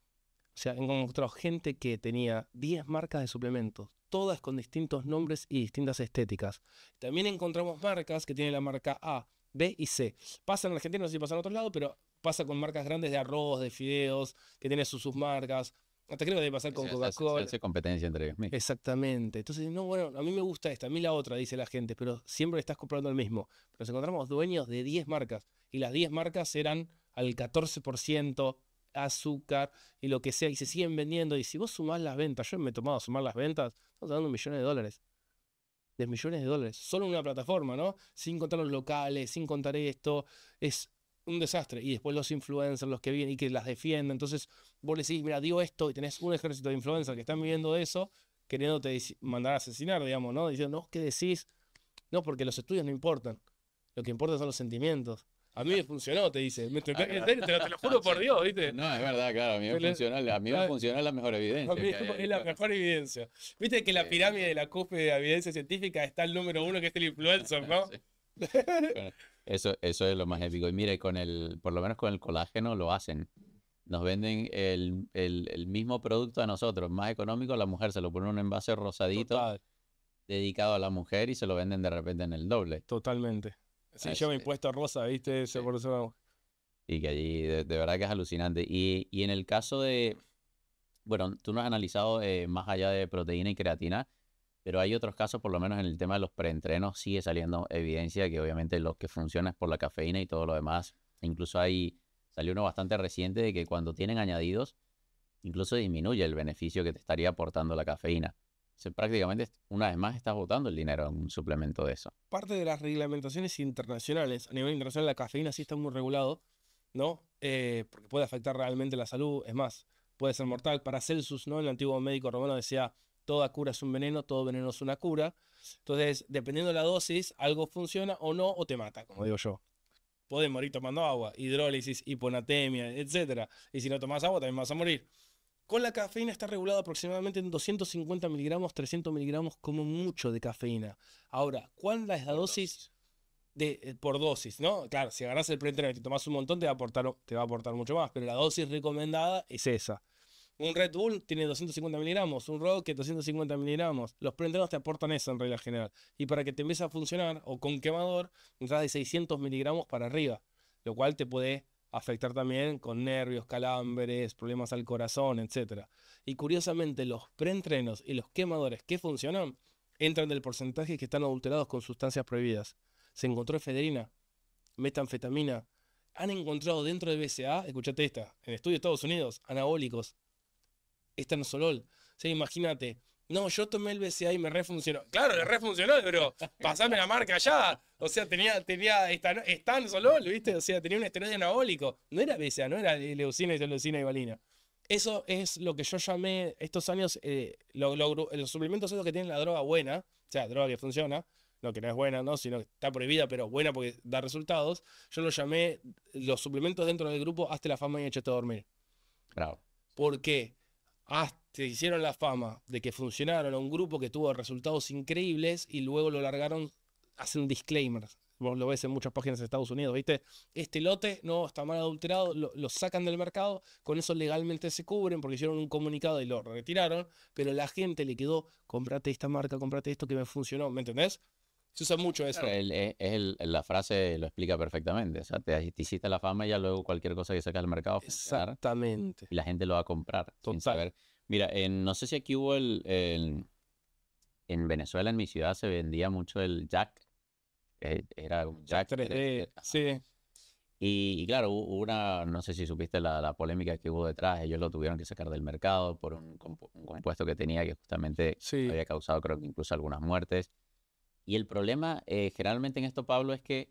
sea, hemos encontrado gente que tenía 10 marcas de suplementos, todas con distintos nombres y distintas estéticas. También encontramos marcas que tienen la marca A, B y C. Pasan en Argentina, no sé si pasan en otro lado, pero pasa con marcas grandes de arroz, de fideos, que tienen sus, sus marcas. Hasta creo que debe pasar con Coca-Cola. Hace competencia entre Exactamente. Entonces, no, bueno, a mí me gusta esta, a mí la otra, dice la gente, pero siempre estás comprando el mismo. nos encontramos dueños de 10 marcas y las 10 marcas eran al 14% azúcar y lo que sea, y se siguen vendiendo. Y si vos sumás las ventas, yo me he tomado a sumar las ventas, estamos dando millones de dólares. De millones de dólares. Solo en una plataforma, ¿no? Sin contar los locales, sin contar esto. Es un desastre. Y después los influencers, los que vienen y que las defienden. Entonces vos le decís, mira, digo esto y tenés un ejército de influencers que están viviendo eso, queriéndote mandar a asesinar, digamos, ¿no? Diciendo, no, ¿qué decís? No, porque los estudios no importan. Lo que importa son los sentimientos. A mí me funcionó, te dice. te, lo, juro por Dios, ¿viste? No, es verdad, claro. A mí me funcionó, a mí me la mejor evidencia. es, la mejor evidencia. Viste que la pirámide de la cúspide de evidencia científica está el número uno, que es el influencer, ¿no? Eso, eso es lo más épico. Y mire, con el, por lo menos con el colágeno lo hacen. Nos venden el, mismo producto a nosotros, más económico, la mujer se lo pone en un envase rosadito dedicado a la mujer y se lo venden de repente en el doble. Totalmente. Sí, yo me impuesto rosa, ¿viste? Se sí. Y que allí, de, verdad que es alucinante. Y, y en el caso de, bueno, tú no has analizado eh, más allá de proteína y creatina, pero hay otros casos, por lo menos en el tema de los preentrenos, sigue saliendo evidencia que obviamente lo que funciona es por la cafeína y todo lo demás. Incluso ahí salió uno bastante reciente de que cuando tienen añadidos, incluso disminuye el beneficio que te estaría aportando la cafeína. O sea, prácticamente una vez más estás botando el dinero en un suplemento de eso. Parte de las reglamentaciones internacionales, a nivel internacional la cafeína sí está muy regulado, ¿no? Eh, porque puede afectar realmente la salud, es más, puede ser mortal. Para Celsus, ¿no? El antiguo médico romano decía, toda cura es un veneno, todo veneno es una cura. Entonces, dependiendo de la dosis, algo funciona o no, o te mata, como digo yo. Podés morir tomando agua, hidrólisis, hiponatemia, etc. Y si no tomas agua, también vas a morir. Con la cafeína está regulado aproximadamente en 250 miligramos, 300 miligramos como mucho de cafeína. Ahora, ¿cuál es la dosis? Eh, por dosis, ¿no? Claro, si agarras el pre y tomas un montón, te va, a aportar, te va a aportar mucho más, pero la dosis recomendada es esa. Un Red Bull tiene 250 miligramos, un Rocket 250 miligramos. Los preentrenos te aportan eso en regla general. Y para que te empiece a funcionar, o con quemador, entras de 600 miligramos para arriba, lo cual te puede afectar también con nervios, calambres, problemas al corazón, etc. Y curiosamente, los preentrenos y los quemadores que funcionan entran del porcentaje que están adulterados con sustancias prohibidas. Se encontró efedrina, metanfetamina. Han encontrado dentro de BCA, escúchate esta, en estudio de Estados Unidos, anabólicos, están solo, O sea, imagínate. No, yo tomé el BCA y me refuncionó. Claro, le refuncionó, pero pasame la marca allá. O sea, tenía, tenía solol, ¿viste? O sea, tenía un esteroide anabólico. No era BCA, no era leucina, leucina y valina. Eso es lo que yo llamé estos años eh, los suplementos esos que tienen la droga buena, o sea, droga que funciona, no que no es buena, no, sino que está prohibida, pero buena porque da resultados. Yo lo llamé los suplementos dentro del grupo Hazte la fama y hecho a dormir. Claro. ¿Por qué? ah, te hicieron la fama de que funcionaron a un grupo que tuvo resultados increíbles y luego lo largaron, hacen disclaimers. Vos lo ves en muchas páginas de Estados Unidos, ¿viste? Este lote no está mal adulterado, lo, lo sacan del mercado, con eso legalmente se cubren porque hicieron un comunicado y lo retiraron, pero la gente le quedó, comprate esta marca, comprate esto que me funcionó, ¿me entendés? Se usa mucho eso. Eh, la frase lo explica perfectamente. O sea, te, hiciste la fama y ya luego cualquier cosa que sacas al mercado. Exactamente. Y la gente lo va a comprar. Total. Mira, no sé si aquí hubo el, En Venezuela, en mi ciudad, se vendía mucho el Jack. Eh, era un Jack. 3D. Sí. Y, claro, hubo una, no sé si supiste la, polémica que hubo detrás, ellos lo tuvieron que sacar del mercado por un, compuesto que tenía que justamente había causado creo que incluso algunas muertes. Y el problema eh, generalmente en esto, Pablo, es que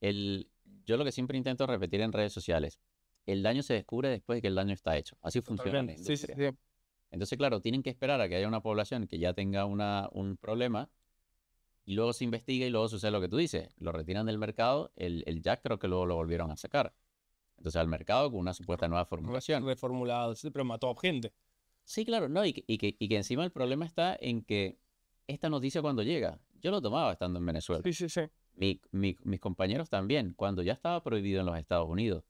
el, yo lo que siempre intento repetir en redes sociales, el daño se descubre después de que el daño está hecho. Así funciona. Entonces, claro, tienen que esperar a que haya una población que ya tenga una, un problema y luego se investiga y luego sucede lo que tú dices. Lo retiran del mercado, el, Jack creo que luego lo volvieron a sacar. Entonces al mercado con una supuesta nueva formulación. Reformulado, pero mató a gente. Sí, claro, no, y y, y que encima el problema está en que esta noticia cuando llega, yo lo tomaba estando en Venezuela. Sí, sí, sí. mis compañeros también, cuando ya estaba prohibido en los Estados Unidos.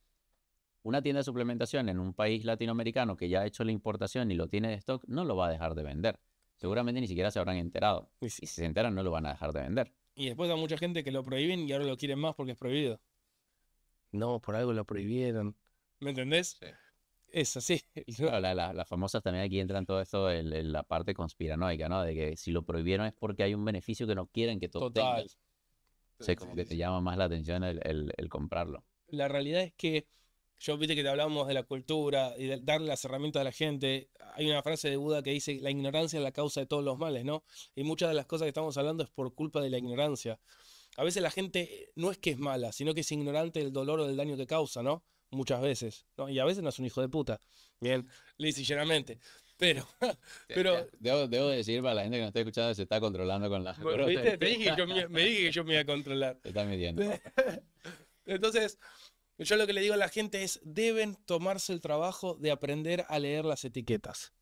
Una tienda de suplementación en un país latinoamericano que ya ha hecho la importación y lo tiene de stock, no lo va a dejar de vender. Seguramente ni siquiera se habrán enterado. Y si se enteran, no lo van a dejar de vender. Y después hay mucha gente que lo prohíben y ahora lo quieren más porque es prohibido. No, por algo lo prohibieron. ¿Me entendés? Sí es así. las famosas también aquí entran todo esto, en la parte conspiranoica, ¿no? De que si lo prohibieron es porque hay un beneficio que no quieren que todos Total. Tengas. O que te llama más la atención el, comprarlo. La realidad es que yo viste que te hablábamos de la cultura y de darle las herramientas a la gente. Hay una frase de Buda que dice, la ignorancia es la causa de todos los males, ¿no? Y muchas de las cosas que estamos hablando es por culpa de la ignorancia. A veces la gente no es que es mala, sino que es ignorante del dolor o del daño que causa, ¿no? muchas veces, ¿no? Y a veces no es un hijo de puta, bien, lisa sinceramente Pero, pero... Debo, decir para la gente que no está escuchando, se está controlando con la... me, dije que yo me iba a controlar. Te está midiendo. Entonces, yo lo que le digo a la gente es, deben tomarse el trabajo de aprender a leer las etiquetas.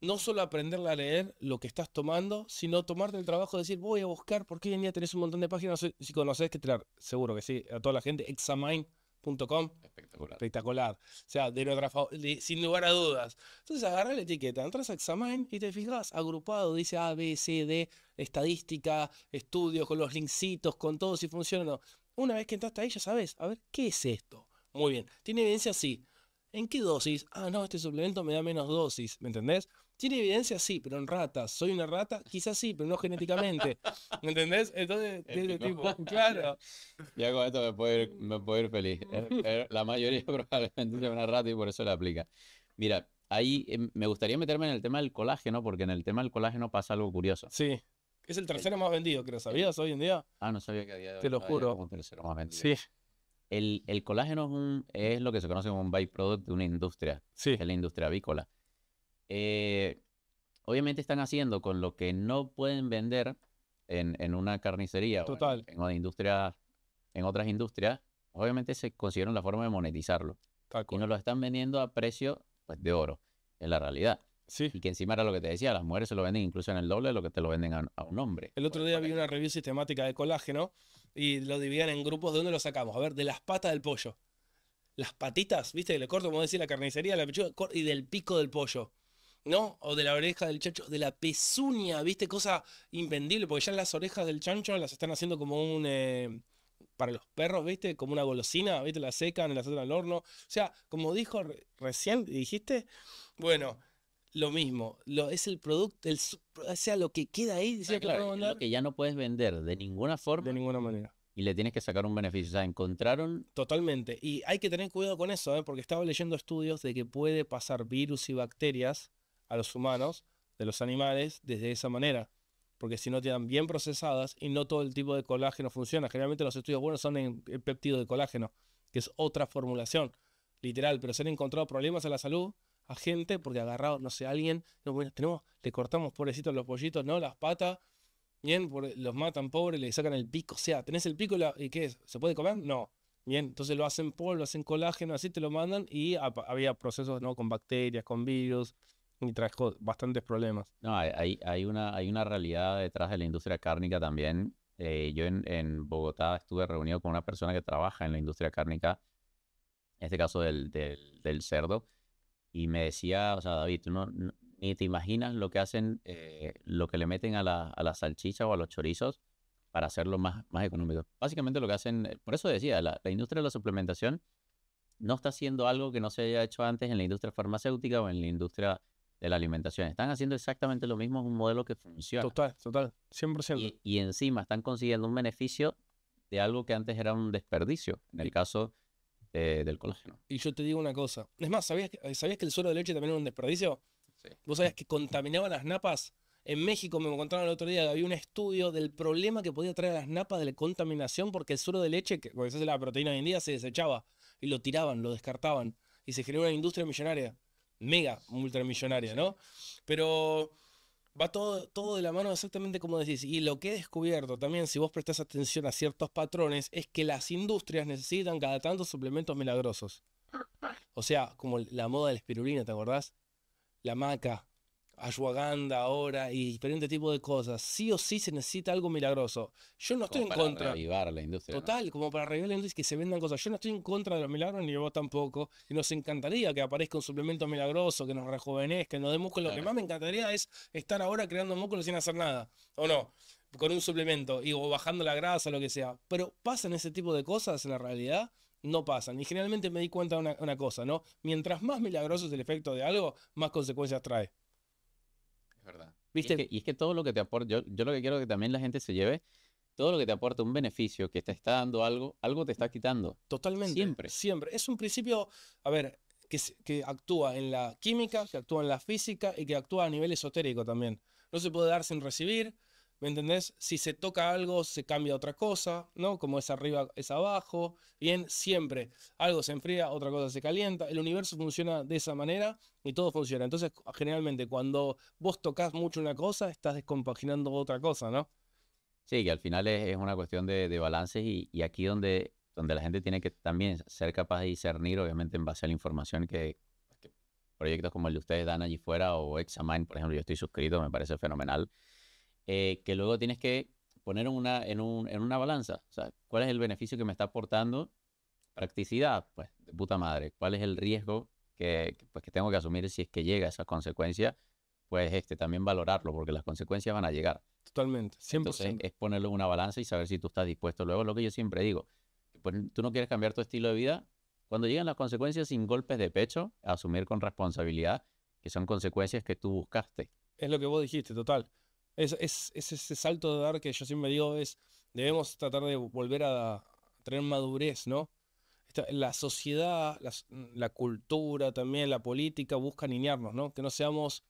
No solo aprender a leer lo que estás tomando, sino tomarte el trabajo de decir, voy a buscar, porque hoy en día tenés un montón de páginas, si conoces que te seguro que sí, a toda la gente, Examine Com. Espectacular. Espectacular. O sea, de sin lugar a dudas. Entonces agarra la etiqueta, entras a examen y te fijas agrupado, dice A, B, C, D, estadística, estudios, con los linkcitos, con todo si funciona o no. Una vez que entraste ahí ya sabes, a ver, ¿qué es esto? Muy bien, tiene evidencia sí. ¿En qué dosis? Ah, no, este suplemento me da menos dosis, ¿me entendés? ¿Tiene evidencia? Sí, pero en ratas. ¿Soy una rata? Quizás sí, pero no genéticamente. ¿me ¿Entendés? Entonces, claro. Ya con esto me puedo ir, me puedo ir feliz. Eh, eh, la mayoría probablemente es una rata y por eso la aplica. Mira, ahí em, me gustaría meterme en el tema del colágeno, porque en el tema del colágeno pasa algo curioso. Sí. Es el tercero más vendido, creo. ¿Sabías hoy en día? Ah, no sabía que había. Te lo juro. tercero más vendido. Sí. El, el colágeno es, lo que se conoce como un byproduct de una industria. Sí. Que es la industria avícola eh, obviamente están haciendo con lo que no pueden vender en, una carnicería O en, industria, en otras industrias, obviamente se consiguieron la forma de monetizarlo. Y nos lo están vendiendo a precio pues, de oro, en la realidad. Sí. Y que encima era lo que te decía, las mujeres se lo venden incluso en el doble de lo que te lo venden a, un hombre. El otro día vi una review sistemática de colágeno y lo dividían en grupos. ¿De dónde lo sacamos? A ver, de las patas del pollo. Las patitas, ¿viste? Le corto, como decía, la carnicería, la y del pico del pollo. ¿no? O de la oreja del chancho, de la pezuña, ¿viste? Cosa impendible, porque ya las orejas del chancho las están haciendo como un. Eh, para los perros, ¿viste? Como una golosina, ¿viste? La secan, la hacen al horno. O sea, como dijo recién, dijiste, bueno, lo mismo. Lo, es el producto, el, o sea, lo que queda ahí, ¿cierto? Ah, que, lo que ya no puedes vender de ninguna forma. De ninguna manera y le tienes que sacar un beneficio. O sea, encontraron. Totalmente. Y hay que tener cuidado con eso, ¿eh? porque estaba leyendo estudios de que puede pasar virus y bacterias a los humanos de los animales desde esa manera. Porque si no, quedan bien procesadas y no todo el tipo de colágeno funciona. Generalmente los estudios buenos son en el péptido de colágeno, que es otra formulación, literal. Pero se han encontrado problemas a la salud a gente porque agarrado, no sé, alguien, tenemos, le cortamos pobrecitos los pollitos, no, las patas, bien, los matan pobres, le sacan el pico. O sea, ¿tenés el pico y, qué es? ¿Se puede comer? No. Bien, entonces lo hacen polvo, lo hacen colágeno, así te lo mandan y había procesos ¿no? con bacterias, con virus, y trajo bastantes problemas. No, hay, hay, una, hay una realidad detrás de la industria cárnica también. Eh, yo en, Bogotá estuve reunido con una persona que trabaja en la industria cárnica, en este caso del, cerdo, y me decía, o sea, David, ni te imaginas lo que hacen, eh, lo que le meten a la, salchicha o a los chorizos para hacerlo más, más económico. Básicamente lo que hacen, eh, por eso decía, la industria de la suplementación no está haciendo algo que no se haya hecho antes en la industria farmacéutica o en la industria de la alimentación. Están haciendo exactamente lo mismo, es un modelo que funciona. Total, total, 100%. Y, y, encima están consiguiendo un beneficio de algo que antes era un desperdicio, en el caso del colágeno. Y yo te digo una cosa, es más, ¿sabías que, el suero de leche también era un desperdicio? Sí. ¿Vos sabías que contaminaban las napas? En México me encontraron el otro día había un estudio del problema que podía traer a las napas de la contaminación porque el suero de leche, que es la proteína hoy en día, se desechaba y lo tiraban, lo descartaban y se generó una industria millonaria mega ultramillonaria, ¿no? Pero va todo, todo de la mano exactamente como decís. Y lo que he descubierto también, si vos prestás atención a ciertos patrones, es que las industrias necesitan cada tanto suplementos milagrosos. O sea, como la moda de la espirulina, ¿te acordás? La maca, ashwagandha ahora y diferente tipo de cosas. Sí o sí se necesita algo milagroso. Yo no estoy en contra contra. Para revivar la industria. Total, como para revivar la industria y que se vendan cosas. Yo no estoy en contra de los milagros ni vos tampoco. Y nos encantaría que aparezca un suplemento milagroso, que nos rejuvenezca, que nos dé músculo. Lo que más me encantaría es estar ahora creando músculo sin hacer nada. ¿O no? Con un suplemento y, o bajando la grasa, lo que sea. Pero pasan ese tipo de cosas en la realidad no pasan. Y generalmente me di cuenta de una, una, cosa, ¿no? Mientras más milagroso es el efecto de algo, más consecuencias trae. ¿Viste? Y es, que, todo lo que te aporta, yo, lo que quiero que también la gente se lleve, todo lo que te aporta un beneficio, que te está dando algo, algo te está mm, quitando. Totalmente. Siempre. Siempre. Es un principio, a ver, que, que actúa en la química, que actúa en la física y que actúa a nivel esotérico también. No se puede dar sin recibir, ¿Me entendés? Si se toca algo, se cambia otra cosa, ¿no? Como es arriba, es abajo. Bien, siempre algo se enfría, otra cosa se calienta. El universo funciona de esa manera y todo funciona. Entonces, generalmente, cuando vos tocas mucho una cosa, estás descompaginando otra cosa, ¿no? Sí, que al final es, una cuestión de, de balances y, aquí donde, donde la gente tiene que también ser capaz de discernir, obviamente, en base a la información que proyectos como el de ustedes dan allí fuera o Examine, por ejemplo, yo estoy suscrito, me parece fenomenal eh, que luego tienes que poner en una, en, un, en una balanza. O sea, ¿cuál es el beneficio que me está aportando? Practicidad, pues, de puta madre. ¿Cuál es el riesgo que, pues, que tengo que asumir si es que llega esa esas consecuencias? Pues este, también valorarlo, porque las consecuencias van a llegar. Totalmente, 100%. es ponerlo en una balanza y saber si tú estás dispuesto. Luego, lo que yo siempre digo, pues, tú no quieres cambiar tu estilo de vida. Cuando llegan las consecuencias sin golpes de pecho, asumir con responsabilidad que son consecuencias que tú buscaste. Es lo que vos dijiste, total. Es, ese salto de dar que yo siempre digo es, debemos tratar de volver a, tener madurez, ¿no? la sociedad, la, cultura también, la política busca niñarnos, ¿no? Que no seamos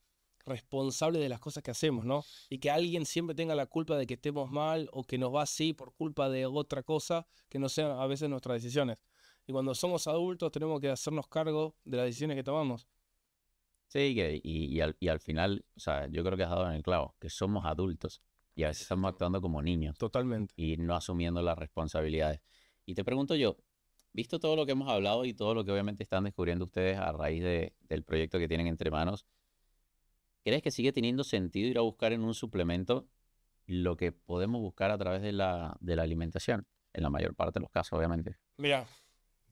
responsables de las cosas que hacemos, ¿no? Y que alguien siempre tenga la culpa de que estemos mal o que nos va así por culpa de otra cosa que no sean a veces nuestras decisiones. Y cuando somos adultos tenemos que hacernos cargo de las decisiones que tomamos. Sí, y, al, final, o sea, yo creo que has dado en el clavo, que somos adultos y a veces estamos actuando como niños. Totalmente. Y no asumiendo las responsabilidades. Y te pregunto yo, visto todo lo que hemos hablado y todo lo que obviamente están descubriendo ustedes a raíz del proyecto que tienen entre manos, ¿crees que sigue teniendo sentido ir a buscar en un suplemento lo que podemos buscar a través de de la alimentación? En la mayor parte de los casos, obviamente. Mira,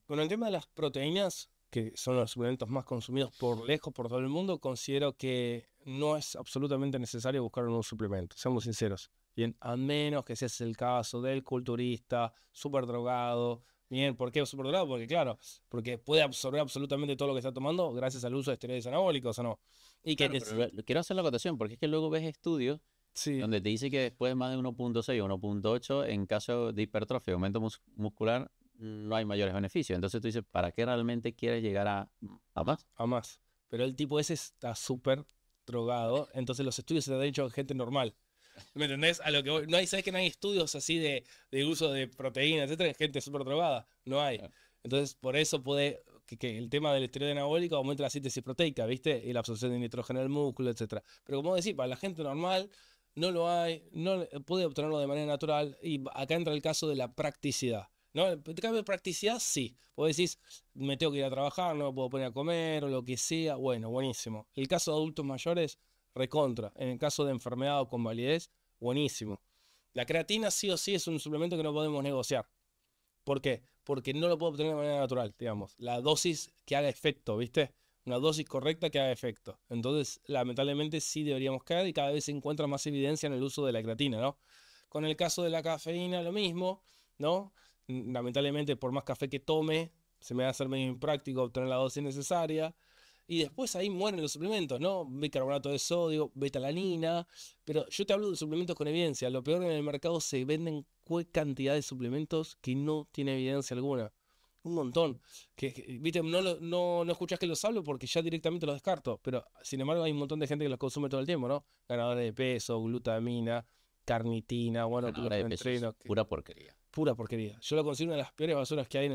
con el tema de las proteínas, que son los suplementos más consumidos por lejos por todo el mundo, considero que no es absolutamente necesario buscar un nuevo suplemento, seamos sinceros. Bien, a menos que seas el caso del culturista, superdrogado. Bien, ¿por qué superdrogado? Porque claro, porque puede absorber absolutamente todo lo que está tomando gracias al uso de esteroides anabólicos o no. Y que, quiero hacer la acotación, porque es que luego ves estudios sí. donde te dice que después más de 1.6 o 1.8, en caso de hipertrofia, aumento muscular, no hay mayores beneficios. Entonces tú dices, ¿para qué realmente quieres llegar a, más? A más. Pero el tipo ese está súper drogado, entonces los estudios se han hecho gente normal. ¿Me entendés? A lo que No hay, ¿sabes que no hay estudios así de, uso de proteínas, etcétera? Gente súper drogada. No hay. Entonces, por eso puede que, el tema del esteroide anabólico aumenta la síntesis proteica, ¿viste? Y la absorción de nitrógeno en el músculo, etcétera. Pero como decir para la gente normal no lo hay, no puede obtenerlo de manera natural. Y acá entra el caso de la practicidad. ¿No? En cambio, practicidad sí. Vos decís, me tengo que ir a trabajar, no me puedo poner a comer o lo que sea. Bueno, buenísimo. El caso de adultos mayores, recontra. En el caso de enfermedad o validez buenísimo. La creatina sí o sí es un suplemento que no podemos negociar. ¿Por qué? Porque no lo puedo obtener de manera natural, digamos. La dosis que haga efecto, ¿viste? Una dosis correcta que haga efecto. Entonces, lamentablemente sí deberíamos caer y cada vez se encuentra más evidencia en el uso de la creatina, ¿no? Con el caso de la cafeína, lo mismo, ¿no? lamentablemente por más café que tome, se me va a hacer medio impráctico obtener la dosis necesaria. Y después ahí mueren los suplementos, ¿no? Bicarbonato de sodio, betalanina. Pero yo te hablo de suplementos con evidencia. Lo peor en el mercado se venden cantidad de suplementos que no tiene evidencia alguna. Un montón. Que, viste, no, no, no escuchás que los hablo porque ya directamente los descarto. Pero sin embargo hay un montón de gente que los consume todo el tiempo, ¿no? Ganadores de peso, glutamina, carnitina, bueno, Pura porquería. Pura porquería. Yo lo considero una de las peores basuras que hay en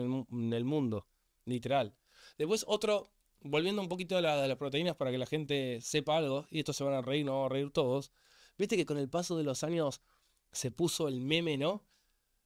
el, mundo, literal. Después otro, volviendo un poquito a, las proteínas para que la gente sepa algo, y esto se van a reír, no van a reír todos. Viste que con el paso de los años se puso el meme, ¿no?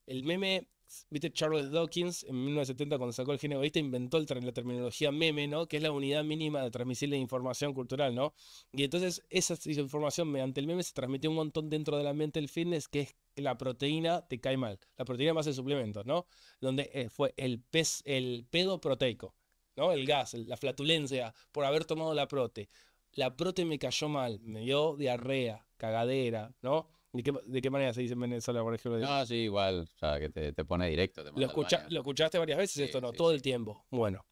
El meme Viste, Charles Dawkins en 1970 cuando sacó el género inventó la terminología meme, ¿no? Que es la unidad mínima de transmisible de información cultural, ¿no? Y entonces esa información mediante el meme se transmitió un montón dentro de la mente del fitness que es la proteína te cae mal, la proteína más el suplemento, ¿no? Donde eh, fue el, pez, el pedo proteico, ¿no? El gas, la flatulencia por haber tomado la prote. La prote me cayó mal, me dio diarrea, cagadera, ¿no? ¿De qué, manera se dice en Venezuela, por ejemplo? No, sí, igual, o sea, que te, pone directo. lo, lo, escuchaste varias veces esto, ¿no? Todo el tiempo. Bueno,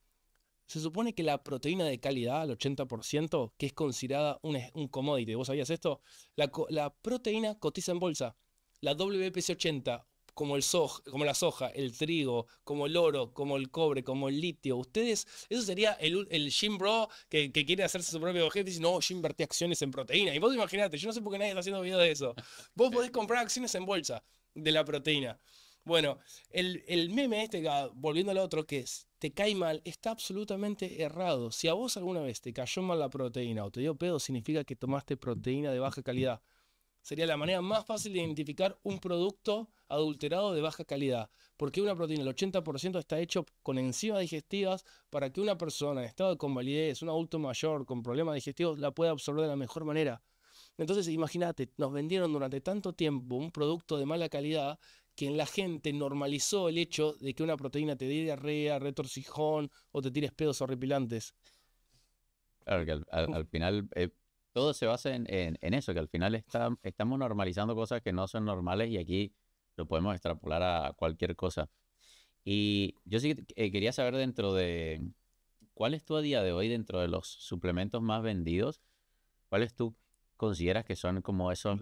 se supone que la proteína de calidad, al 80%, que es considerada un, un commodity, ¿vos sabías esto? La, la proteína cotiza en bolsa. La WPC80, como, el soja, como la soja, el trigo, como el oro, como el cobre, como el litio. Ustedes, eso sería el, Jim Bro que, quiere hacerse su propio objeto y dice, no, yo invertí acciones en proteína. Y vos imaginate, yo no sé por qué nadie está haciendo video de eso. Vos podés comprar acciones en bolsa de la proteína. Bueno, el, meme este, ah, volviendo al otro, que es, te cae mal, está absolutamente errado. Si a vos alguna vez te cayó mal la proteína o te dio pedo, significa que tomaste proteína de baja calidad. Sería la manera más fácil de identificar un producto adulterado de baja calidad, porque una proteína, el 80% está hecho con enzimas digestivas para que una persona en estado de convalidez, un adulto mayor con problemas digestivos, la pueda absorber de la mejor manera. Entonces, imagínate, nos vendieron durante tanto tiempo un producto de mala calidad que en la gente normalizó el hecho de que una proteína te dé diarrea, retorcijón o te tires pedos horripilantes. Claro, que al, final eh, todo se basa en, eso, que al final estamos normalizando cosas que no son normales y aquí lo podemos extrapolar a cualquier cosa. Y yo sí eh, quería saber dentro de, ¿cuál es tu a día de hoy dentro de los suplementos más vendidos? ¿Cuáles tú consideras que son como esos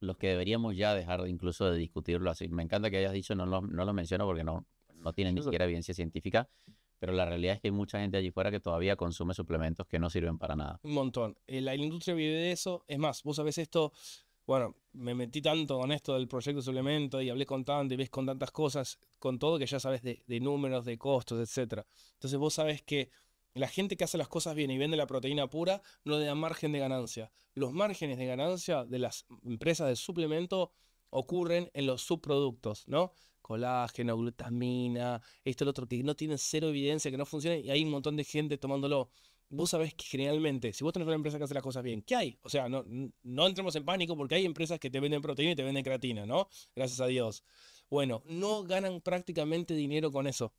los que deberíamos ya dejar incluso de discutirlo así? Me encanta que hayas dicho, no lo, no lo menciono porque no, no tiene ni siquiera evidencia científica, pero la realidad es que hay mucha gente allí fuera que todavía consume suplementos que no sirven para nada. Un montón. Eh, la industria vive de eso. Es más, vos sabés esto, bueno, me metí tanto con esto del proyecto de suplemento y hablé con tanto y ves con tantas cosas, con todo que ya sabes de, números, de costos, etc. Entonces vos sabés que la gente que hace las cosas bien y vende la proteína pura no le da margen de ganancia. Los márgenes de ganancia de las empresas de suplemento ocurren en los subproductos, ¿no? colágeno, glutamina, esto, lo otro, que no tienen cero evidencia, que no funciona y hay un montón de gente tomándolo. Vos sabés que generalmente, si vos tenés una empresa que hace las cosas bien, ¿qué hay? O sea, no, no entremos en pánico porque hay empresas que te venden proteína y te venden creatina, ¿no? Gracias a Dios. Bueno, no ganan prácticamente dinero con eso.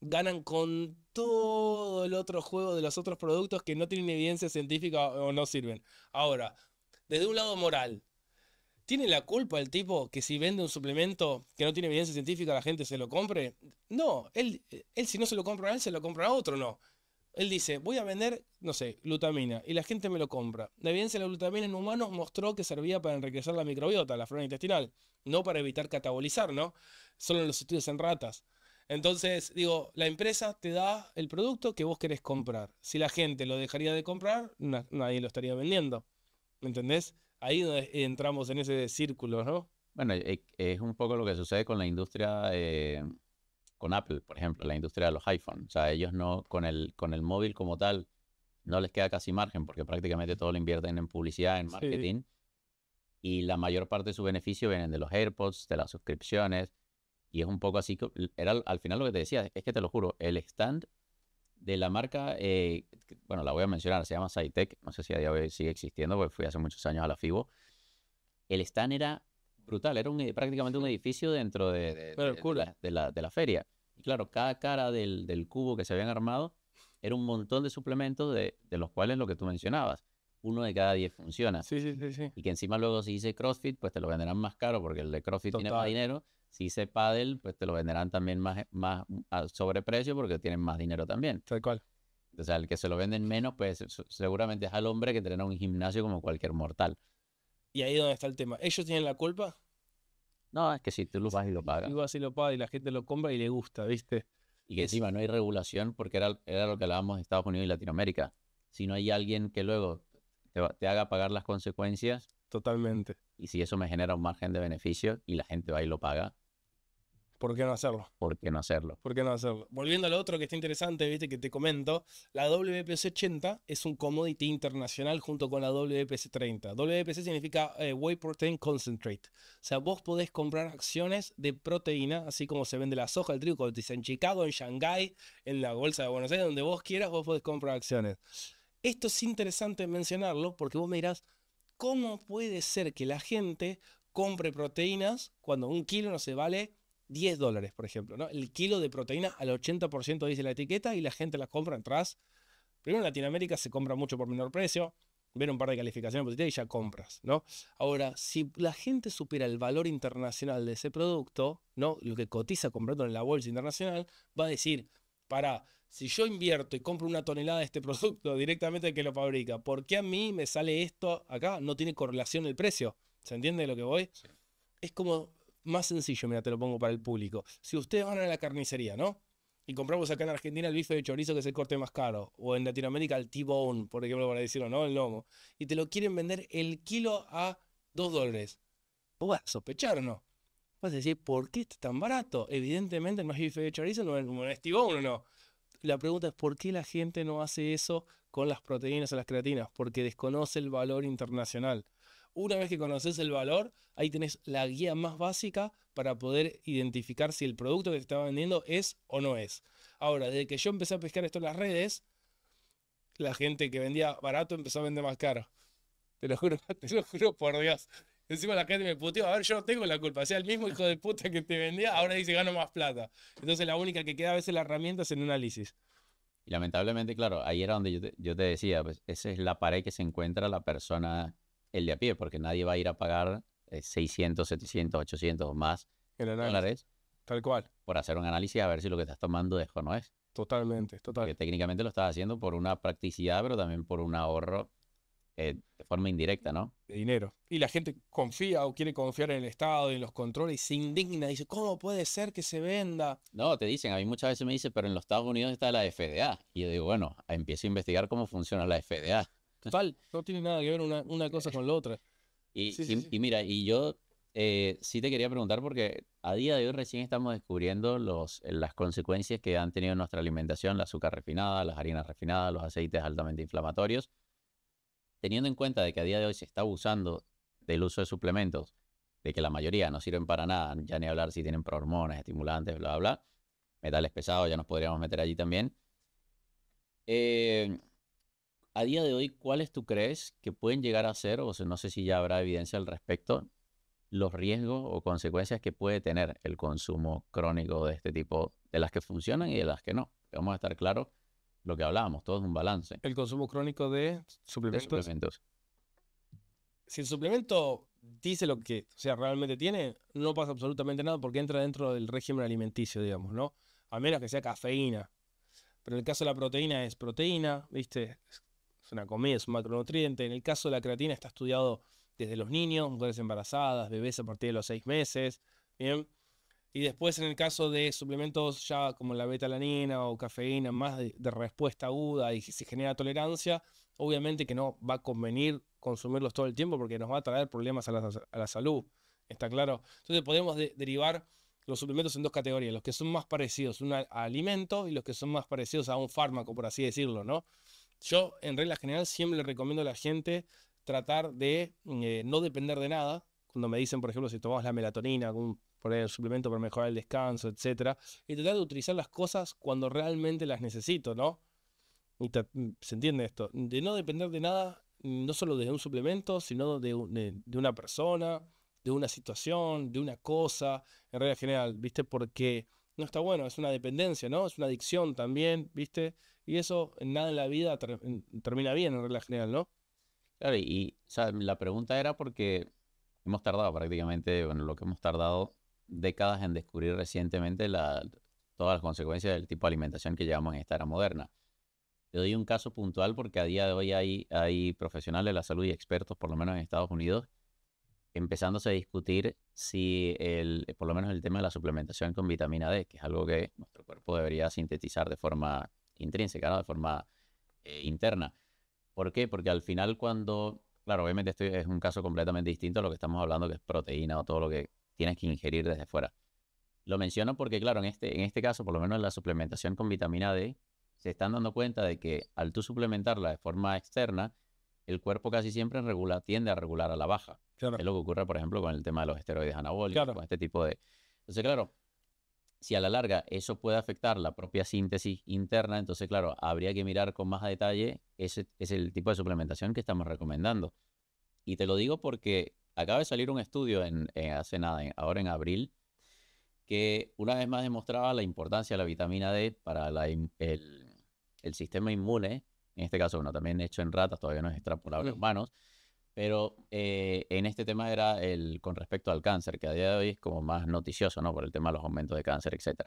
Ganan con todo el otro juego de los otros productos que no tienen evidencia científica o no sirven. Ahora, desde un lado moral, ¿Tiene la culpa el tipo que si vende un suplemento que no tiene evidencia científica la gente se lo compre? No, él, él si no se lo compra a él, se lo compra a otro, no. Él dice, voy a vender, no sé, glutamina, y la gente me lo compra. La evidencia de la glutamina en humanos mostró que servía para enriquecer la microbiota, la flora intestinal, no para evitar catabolizar, ¿no? Solo en los estudios en ratas. Entonces, digo, la empresa te da el producto que vos querés comprar. Si la gente lo dejaría de comprar, nadie lo estaría vendiendo. ¿Me entendés? ahí entramos en ese círculo, ¿no? Bueno, e, es un poco lo que sucede con la industria, eh, con Apple, por ejemplo, la industria de los iPhones. O sea, ellos no, con el, con el móvil como tal, no les queda casi margen porque prácticamente todo lo invierten en publicidad, en marketing. Y la mayor parte de su beneficio vienen de los AirPods, de las suscripciones. Y es un poco así, era al final lo que te decía, es que te lo juro, el stand de la marca, eh, bueno, la voy a mencionar, se llama Saitec, no sé si a día de hoy sigue existiendo, porque fui hace muchos años a la FIBO. El stand era brutal, era eh, prácticamente un edificio dentro de, la, feria. Y claro, cada cara del, cubo que se habían armado era un montón de suplementos de los cuales lo que tú mencionabas uno de cada diez funciona. Sí, sí, sí, Y que encima luego si dice CrossFit, pues te lo venderán más caro porque el de CrossFit tiene más dinero. Si hice paddle, pues te lo venderán también más, eh, más mm, a sobreprecio porque tienen más dinero también. Tal cual. O sea, el que se lo venden menos, pues seguramente es al hombre que entrena un gimnasio como cualquier mortal. Y ahí es donde está el tema. ¿Ellos tienen la culpa? No, es que si tú lo vas y lo pagas. Tú vas y lo pagas y la gente lo compra y le gusta, ¿viste? Y que encima no hay regulación porque era, era lo que hablábamos de Estados Unidos y Latinoamérica. Si no hay alguien que luego te, haga pagar las consecuencias. Totalmente. Y si eso me genera un margen de beneficio y la gente va y lo paga, ¿Por qué no hacerlo? ¿Por qué no hacerlo? ¿Por qué no hacerlo? Volviendo al otro que está interesante, viste, que te comento, la WPC 80 es un commodity internacional junto con la WPC 30. WPC significa eh, Whey Protein Concentrate. O sea, vos podés comprar acciones de proteína, así como se vende la soja, el trigo, en Chicago, en Shanghai, en la bolsa de Buenos Aires, donde vos quieras, vos podés comprar acciones. Esto es interesante mencionarlo porque vos me ¿cómo puede ser que la gente compre proteínas cuando un kilo no se vale 10 dólares, por ejemplo? ¿no? El kilo de proteína al 80% dice la etiqueta y la gente la compra atrás. Primero en Latinoamérica se compra mucho por menor precio, ven un par de calificaciones positivas y ya compras, ¿no? Ahora, si la gente supiera el valor internacional de ese producto, ¿no? Lo que cotiza comprando en la bolsa internacional, va a decir, para, si yo invierto y compro una tonelada de este producto directamente al que lo fabrica, ¿por qué a mí me sale esto acá? No tiene correlación el precio. ¿Se entiende de lo que voy? Es como más sencillo, mira, te lo pongo para el público. Si ustedes van a la carnicería, ¿no? Y compramos acá en Argentina el bife de chorizo, que es el corte más caro. O en Latinoamérica el T-bone, por ejemplo, para decirlo, ¿no? El lomo. Y te lo quieren vender el kilo a dos dólares. ¿Vos sospechar no? vas a decir, ¿por qué está tan barato? Evidentemente no es bife de chorizo, no es, un estibón o no. La pregunta es, ¿por qué la gente no hace eso con las proteínas o las creatinas? Porque desconoce el valor internacional. Una vez que conoces el valor, ahí tenés la guía más básica para poder identificar si el producto que te está vendiendo es o no es. Ahora, desde que yo empecé a pescar esto en las redes, la gente que vendía barato empezó a vender más caro. Te lo juro, te lo juro por Dios. Encima la gente me puteó. A ver, yo no tengo la culpa. O sea, el mismo hijo de puta que te vendía, ahora dice gano más plata. Entonces, la única que queda a veces la herramienta es un análisis. Y lamentablemente, claro, ahí era donde yo te, decía, pues, esa es la pared que se encuentra la persona, el de a pie, porque nadie va a ir a pagar 600, 700, 800 o más dólares. Tal cual. Por hacer un análisis a ver si lo que estás tomando es o no es. Totalmente, total. Que técnicamente lo estás haciendo por una practicidad, pero también por un ahorro eh, de forma indirecta, ¿no? De dinero. Y la gente confía o quiere confiar en el Estado y en los controles y se indigna. Dice, ¿cómo puede ser que se venda? No, te dicen, a mí muchas veces me dicen, pero en los Estados Unidos está la FDA. Y yo digo, bueno, empiezo a investigar cómo funciona la FDA. Total, no tiene nada que ver una, cosa con la otra. Y, mira, y yo eh, sí te quería preguntar porque a día de hoy recién estamos descubriendo los, las consecuencias que han tenido en nuestra alimentación, la azúcar refinada, las harinas refinadas, los aceites altamente inflamatorios teniendo en cuenta de que a día de hoy se está abusando del uso de suplementos, de que la mayoría no sirven para nada, ya ni hablar si tienen hormonas, estimulantes, bla, bla, metales pesados, ya nos podríamos meter allí también. Eh, a día de hoy, ¿cuáles tú crees que pueden llegar a ser, o sea, no sé si ya habrá evidencia al respecto, los riesgos o consecuencias que puede tener el consumo crónico de este tipo, de las que funcionan y de las que no? Vamos a estar claros lo que hablábamos, todo es un balance. El consumo crónico de suplementos. Si el suplemento dice lo que sea, realmente tiene, no pasa absolutamente nada porque entra dentro del régimen alimenticio, digamos, ¿no? A menos que sea cafeína. Pero en el caso de la proteína es proteína, ¿viste? Es una comida, es un macronutriente. En el caso de la creatina está estudiado desde los niños, mujeres embarazadas, bebés a partir de los seis meses, ¿bien? Y después en el caso de suplementos ya como la betalanina o cafeína, más de, respuesta aguda y si genera tolerancia, obviamente que no va a convenir consumirlos todo el tiempo porque nos va a traer problemas a la, salud, ¿está claro? Entonces podemos derivar los suplementos en dos categorías, los que son más parecidos a, un alimentos y los que son más parecidos a un fármaco, por así decirlo, ¿no? Yo en regla general siempre le recomiendo a la gente tratar de eh, no depender de nada. Cuando me dicen, por ejemplo, si tomamos la melatonina, algún por el suplemento para mejorar el descanso, etc. Y tratar de utilizar las cosas cuando realmente las necesito, ¿no? Mm, ¿Se entiende esto? De no depender de nada, no solo de un suplemento, sino de, una persona, de una situación, de una cosa, en realidad general, ¿viste? Porque no está bueno, es una dependencia, ¿no? Es una adicción también, ¿viste? Y eso en nada en la vida termina bien en regla general, ¿no? Claro, y la pregunta era porque hemos tardado prácticamente, bueno, lo que hemos tardado décadas en descubrir recientemente todas las consecuencias del tipo de alimentación que llevamos en esta era moderna. Te doy un caso puntual porque a día de hoy hay, profesionales de la salud y expertos, por lo menos en Estados Unidos, empezándose a discutir si el, por lo menos el tema de la suplementación con vitamina D, que es algo que nuestro cuerpo debería sintetizar de forma intrínseca, de forma eh, interna. ¿Por qué? Porque al final cuando, claro, obviamente esto es un caso completamente distinto a lo que estamos hablando, que es proteína o todo lo que tienes que ingerir desde fuera. Lo menciono porque, claro, en este, en este caso, por lo menos en la suplementación con vitamina D, se están dando cuenta de que al tú suplementarla de forma externa, el cuerpo casi siempre tiende a regular a la baja. Es lo que ocurre, por ejemplo, con el tema de los esteroides anabólicos, con este tipo de... Entonces, claro, si a la larga eso puede afectar la propia síntesis interna, entonces, claro, habría que mirar con más detalle ese es el tipo de suplementación que estamos recomendando. Y te lo digo porque Acaba de salir un estudio en, hace nada, ahora en abril, que una vez más demostraba la importancia de la vitamina D para el, sistema inmune. En este caso, bueno, también hecho en ratas, todavía no es extrapolable a humanos. Pero eh, en este tema era el con respecto al cáncer, que a día de hoy es como más noticioso, ¿no? Por el tema de los aumentos de cáncer, etc.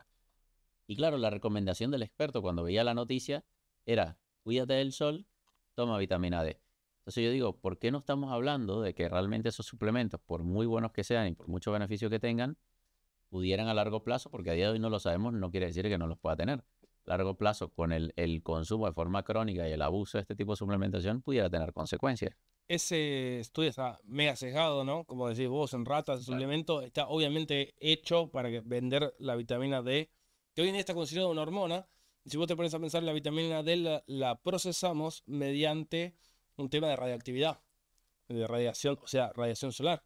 Y claro, la recomendación del experto cuando veía la noticia era, cuídate del sol, toma vitamina D. Entonces yo digo, ¿por qué no estamos hablando de que realmente esos suplementos, por muy buenos que sean y por mucho beneficio que tengan, pudieran a largo plazo, porque a día de hoy no lo sabemos, no quiere decir que no los pueda tener. A largo plazo, con el, consumo de forma crónica y el abuso de este tipo de suplementación, pudiera tener consecuencias ese estudio está mega sesgado, ¿no? Como decís vos, en ratas, el suplemento está obviamente hecho para vender la vitamina D, que hoy en día está considerada una hormona. si vos te pones a pensar, la vitamina D la procesamos mediante un tema de radiactividad, de radiación, o sea, radiación solar.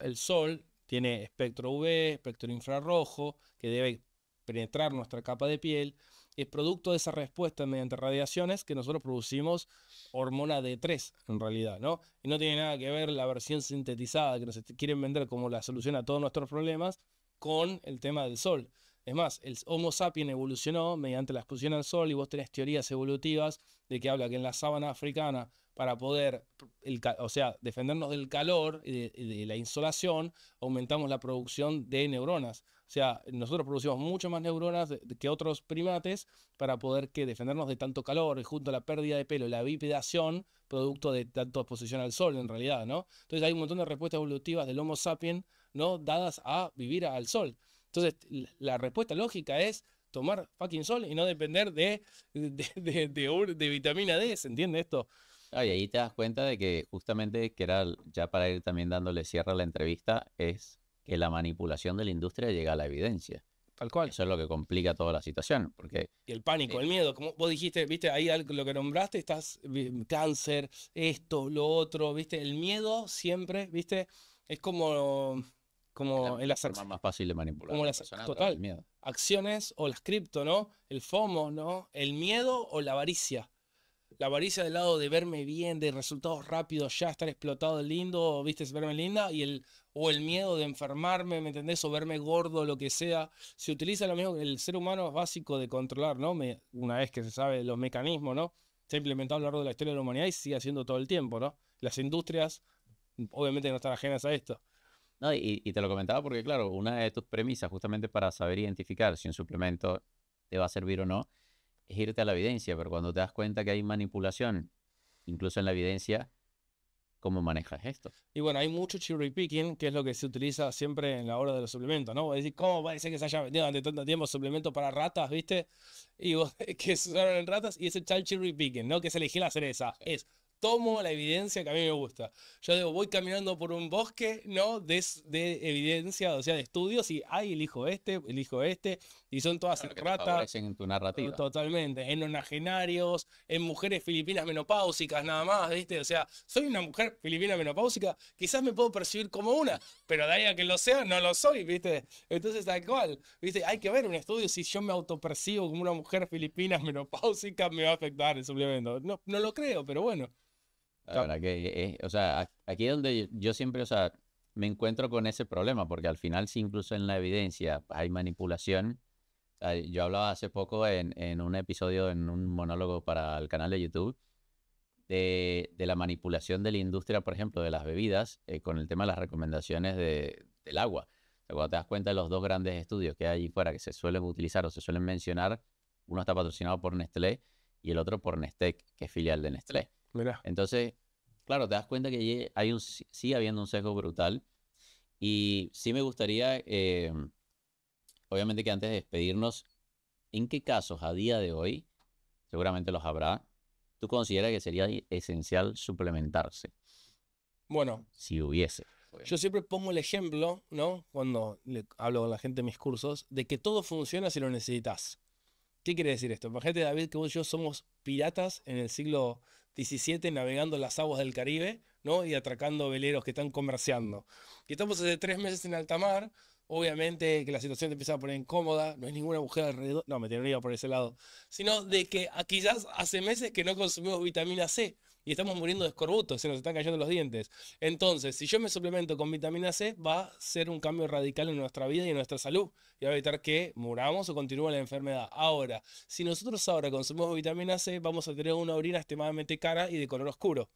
el Sol tiene espectro UV, espectro infrarrojo, que debe penetrar nuestra capa de piel. Es producto de esa respuesta mediante radiaciones que nosotros producimos hormona D3, en realidad, ¿no? Y no tiene nada que ver la versión sintetizada que nos quieren vender como la solución a todos nuestros problemas con el tema del Sol. Es más, el Homo sapiens evolucionó mediante la exposición al Sol y vos tenés teorías evolutivas de que habla que en la sábana africana para poder, el, o sea, defendernos del calor y de, la insolación, aumentamos la producción de neuronas. O sea, nosotros producimos mucho más neuronas que otros primates para poder defendernos de tanto calor, y junto a la pérdida de pelo y la bipedación, producto de tanto exposición al sol en realidad, ¿no? Entonces hay un montón de respuestas evolutivas del Homo sapiens, ¿no? Dadas a vivir al sol. Entonces, la respuesta lógica es tomar fucking sol y no depender de, de vitamina D, ¿se entiende esto? Ah, ahí te das cuenta de que justamente, que era ya para ir también dándole cierre a la entrevista, es que la manipulación de la industria llega a la evidencia. Tal cual. Eso es lo que complica toda la situación. Porque, y el pánico, eh el miedo. Como vos dijiste, viste, ahí lo que nombraste, estás cáncer, esto, lo otro, viste. El miedo siempre, viste, es como, como el hacer. más fácil de manipular. Como las, total. miedo. Acciones o las cripto, ¿no? El FOMO, ¿no? El miedo o la avaricia la avaricia del lado de verme bien, de resultados rápidos, ya estar explotado, lindo, viste, verme linda, y el, o el miedo de enfermarme, ¿me entendés? O verme gordo, lo que sea. Se utiliza lo mismo que el ser humano básico de controlar, ¿no? una vez que se sabe los mecanismos, ¿no? Se ha implementado a lo largo de la historia de la humanidad y sigue haciendo todo el tiempo, ¿no? Las industrias obviamente no están ajenas a esto. No, y te lo comentaba porque, claro, una de tus premisas justamente para saber identificar si un suplemento te va a servir o no, es irte a la evidencia, pero cuando te das cuenta que hay manipulación, incluso en la evidencia, ¿cómo manejas esto? Y bueno, hay mucho cherry picking, que es lo que se utiliza siempre en la hora de los suplementos, ¿no? Es decir, ¿cómo puede que se haya vendido durante tanto tiempo suplementos para ratas, viste? Y vos, que se usaron en ratas, y ese chal cherry picking, ¿no? Que se elegí la cereza. Es tomo la evidencia que a mí me gusta. Yo digo, voy caminando por un bosque, ¿no? De, evidencia, o sea, de estudios, y ahí elijo este, elijo este, y son todas claro ratas. en tu narrativa. Totalmente, en onagenarios, en mujeres filipinas menopáusicas nada más, ¿viste? O sea, soy una mujer filipina menopáusica, quizás me puedo percibir como una, pero de ahí que lo sea, no lo soy, ¿viste? Entonces, tal cual, ¿viste? Hay que ver un estudio si yo me autopercibo como una mujer filipina menopáusica, me va a afectar el suplemento. No, no lo creo, pero bueno. ahora que, eh, eh, o sea, aquí es donde yo siempre, o sea, me encuentro con ese problema, porque al final, si incluso en la evidencia hay manipulación, yo hablaba hace poco en, en un episodio, en un monólogo para el canal de YouTube, de, de la manipulación de la industria, por ejemplo, de las bebidas, eh, con el tema de las recomendaciones de, del agua. cuando te das cuenta de los dos grandes estudios que hay allí fuera que se suelen utilizar o se suelen mencionar, uno está patrocinado por Nestlé y el otro por Nestec, que es filial de Nestlé. Entonces, claro, te das cuenta que hay un, sigue habiendo un sesgo brutal. Y sí me gustaría eh, obviamente que antes de despedirnos, ¿en qué casos a día de hoy, seguramente los habrá, tú consideras que sería esencial suplementarse? Bueno. Si hubiese. Yo siempre pongo el ejemplo, ¿no? Cuando le hablo con la gente en mis cursos, de que todo funciona si lo necesitas. ¿Qué quiere decir esto? Imagínate, David, que vos y yo somos piratas en el siglo XVII navegando las aguas del Caribe, ¿no? Y atracando veleros que están comerciando. Y estamos hace tres meses en alta mar, Obviamente que la situación te empieza a poner incómoda, no hay ninguna mujer alrededor, no, me tenía por ese lado, sino de que aquí ya hace meses que no consumimos vitamina C y estamos muriendo de escorbuto, se nos están cayendo los dientes. Entonces, si yo me suplemento con vitamina C, va a ser un cambio radical en nuestra vida y en nuestra salud y va a evitar que muramos o continúe la enfermedad. Ahora, si nosotros ahora consumimos vitamina C, vamos a tener una orina extremadamente cara y de color oscuro.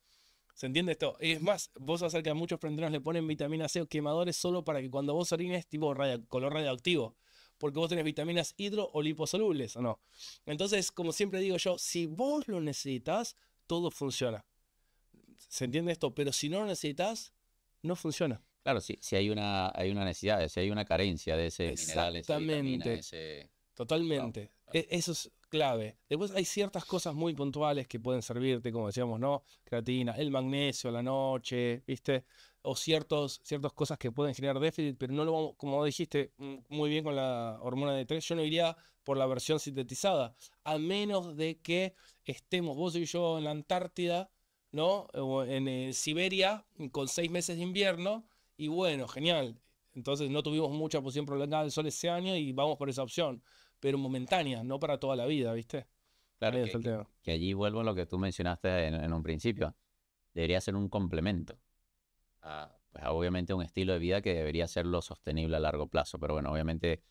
¿Se entiende esto? Y Es más, vos acerca que a muchos prendedores le ponen vitamina C o quemadores solo para que cuando vos orines, tipo color radioactivo. Porque vos tenés vitaminas hidro o liposolubles, ¿o no? Entonces, como siempre digo yo, si vos lo necesitas, todo funciona. ¿Se entiende esto? Pero si no lo necesitas, no funciona. Claro, si hay una, hay una necesidad, si hay una carencia de ese mineral, ese ese... Totalmente. E, eso es clave. Después hay ciertas cosas muy puntuales que pueden servirte, como decíamos, ¿no? Creatina, el magnesio a la noche, ¿viste? O ciertos, ciertas cosas que pueden generar déficit, pero no lo vamos como dijiste mm, muy bien con la hormona de tres yo no iría por la versión sintetizada, a menos de que estemos vos y yo en la Antártida, ¿no? en eh, Siberia, con seis meses de invierno, y bueno, genial. Entonces no tuvimos mucha posición prolongada del sol ese año y vamos por esa opción pero momentánea no para toda la vida, ¿viste? Claro, que, que, allí vuelvo a lo que tú mencionaste en, un principio. Debería ser un complemento a, pues obviamente, un estilo de vida que debería ser lo sostenible a largo plazo. Pero bueno, obviamente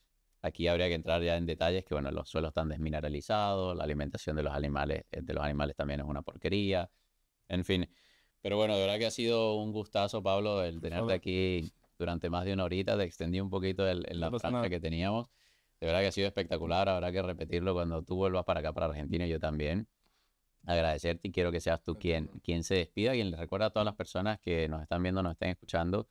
aquí habría que entrar ya en detalles que, bueno, los suelos están desmineralizados, la alimentación de los animales, eh, de los animales también es una porquería, en fin. Pero bueno, de verdad que ha sido un gustazo, Pablo, el tenerte aquí durante más de una horita. Te extendí un poquito el, la franja que teníamos. De verdad que ha sido espectacular. Habrá que repetirlo cuando tú vuelvas para acá, para Argentina, y yo también. Agradecerte y quiero que seas tú quien, quien se despida, quien les recuerda a todas las personas que nos están viendo, nos están escuchando,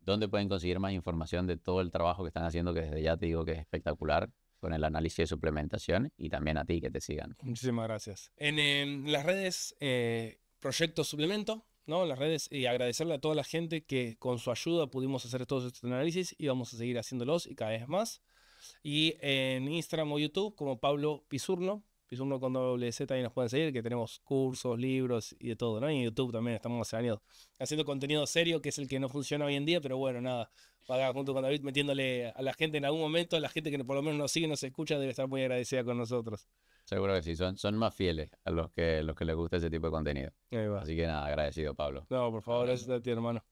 dónde pueden conseguir más información de todo el trabajo que están haciendo, que desde ya te digo que es espectacular con el análisis de suplementación y también a ti que te sigan. Muchísimas gracias. En, las redes, eh, Proyecto Suplemento, ¿no? Las redes y agradecerle a toda la gente que con su ayuda pudimos hacer todos estos análisis y vamos a seguir haciéndolos y cada vez más. Y en Instagram o YouTube como Pablo Pizurno, Pizurno con doble Z, ahí nos pueden seguir, que tenemos cursos, libros y de todo, ¿no? Y en YouTube también estamos haciendo contenido serio, que es el que no funciona hoy en día, pero bueno, nada, acá junto con David metiéndole a la gente en algún momento, la gente que por lo menos nos sigue, nos escucha, debe estar muy agradecida con nosotros. Seguro que sí, son, son más fieles a los que, los que les gusta ese tipo de contenido. Así que nada, agradecido, Pablo. No, por favor, gracias a ti, hermano.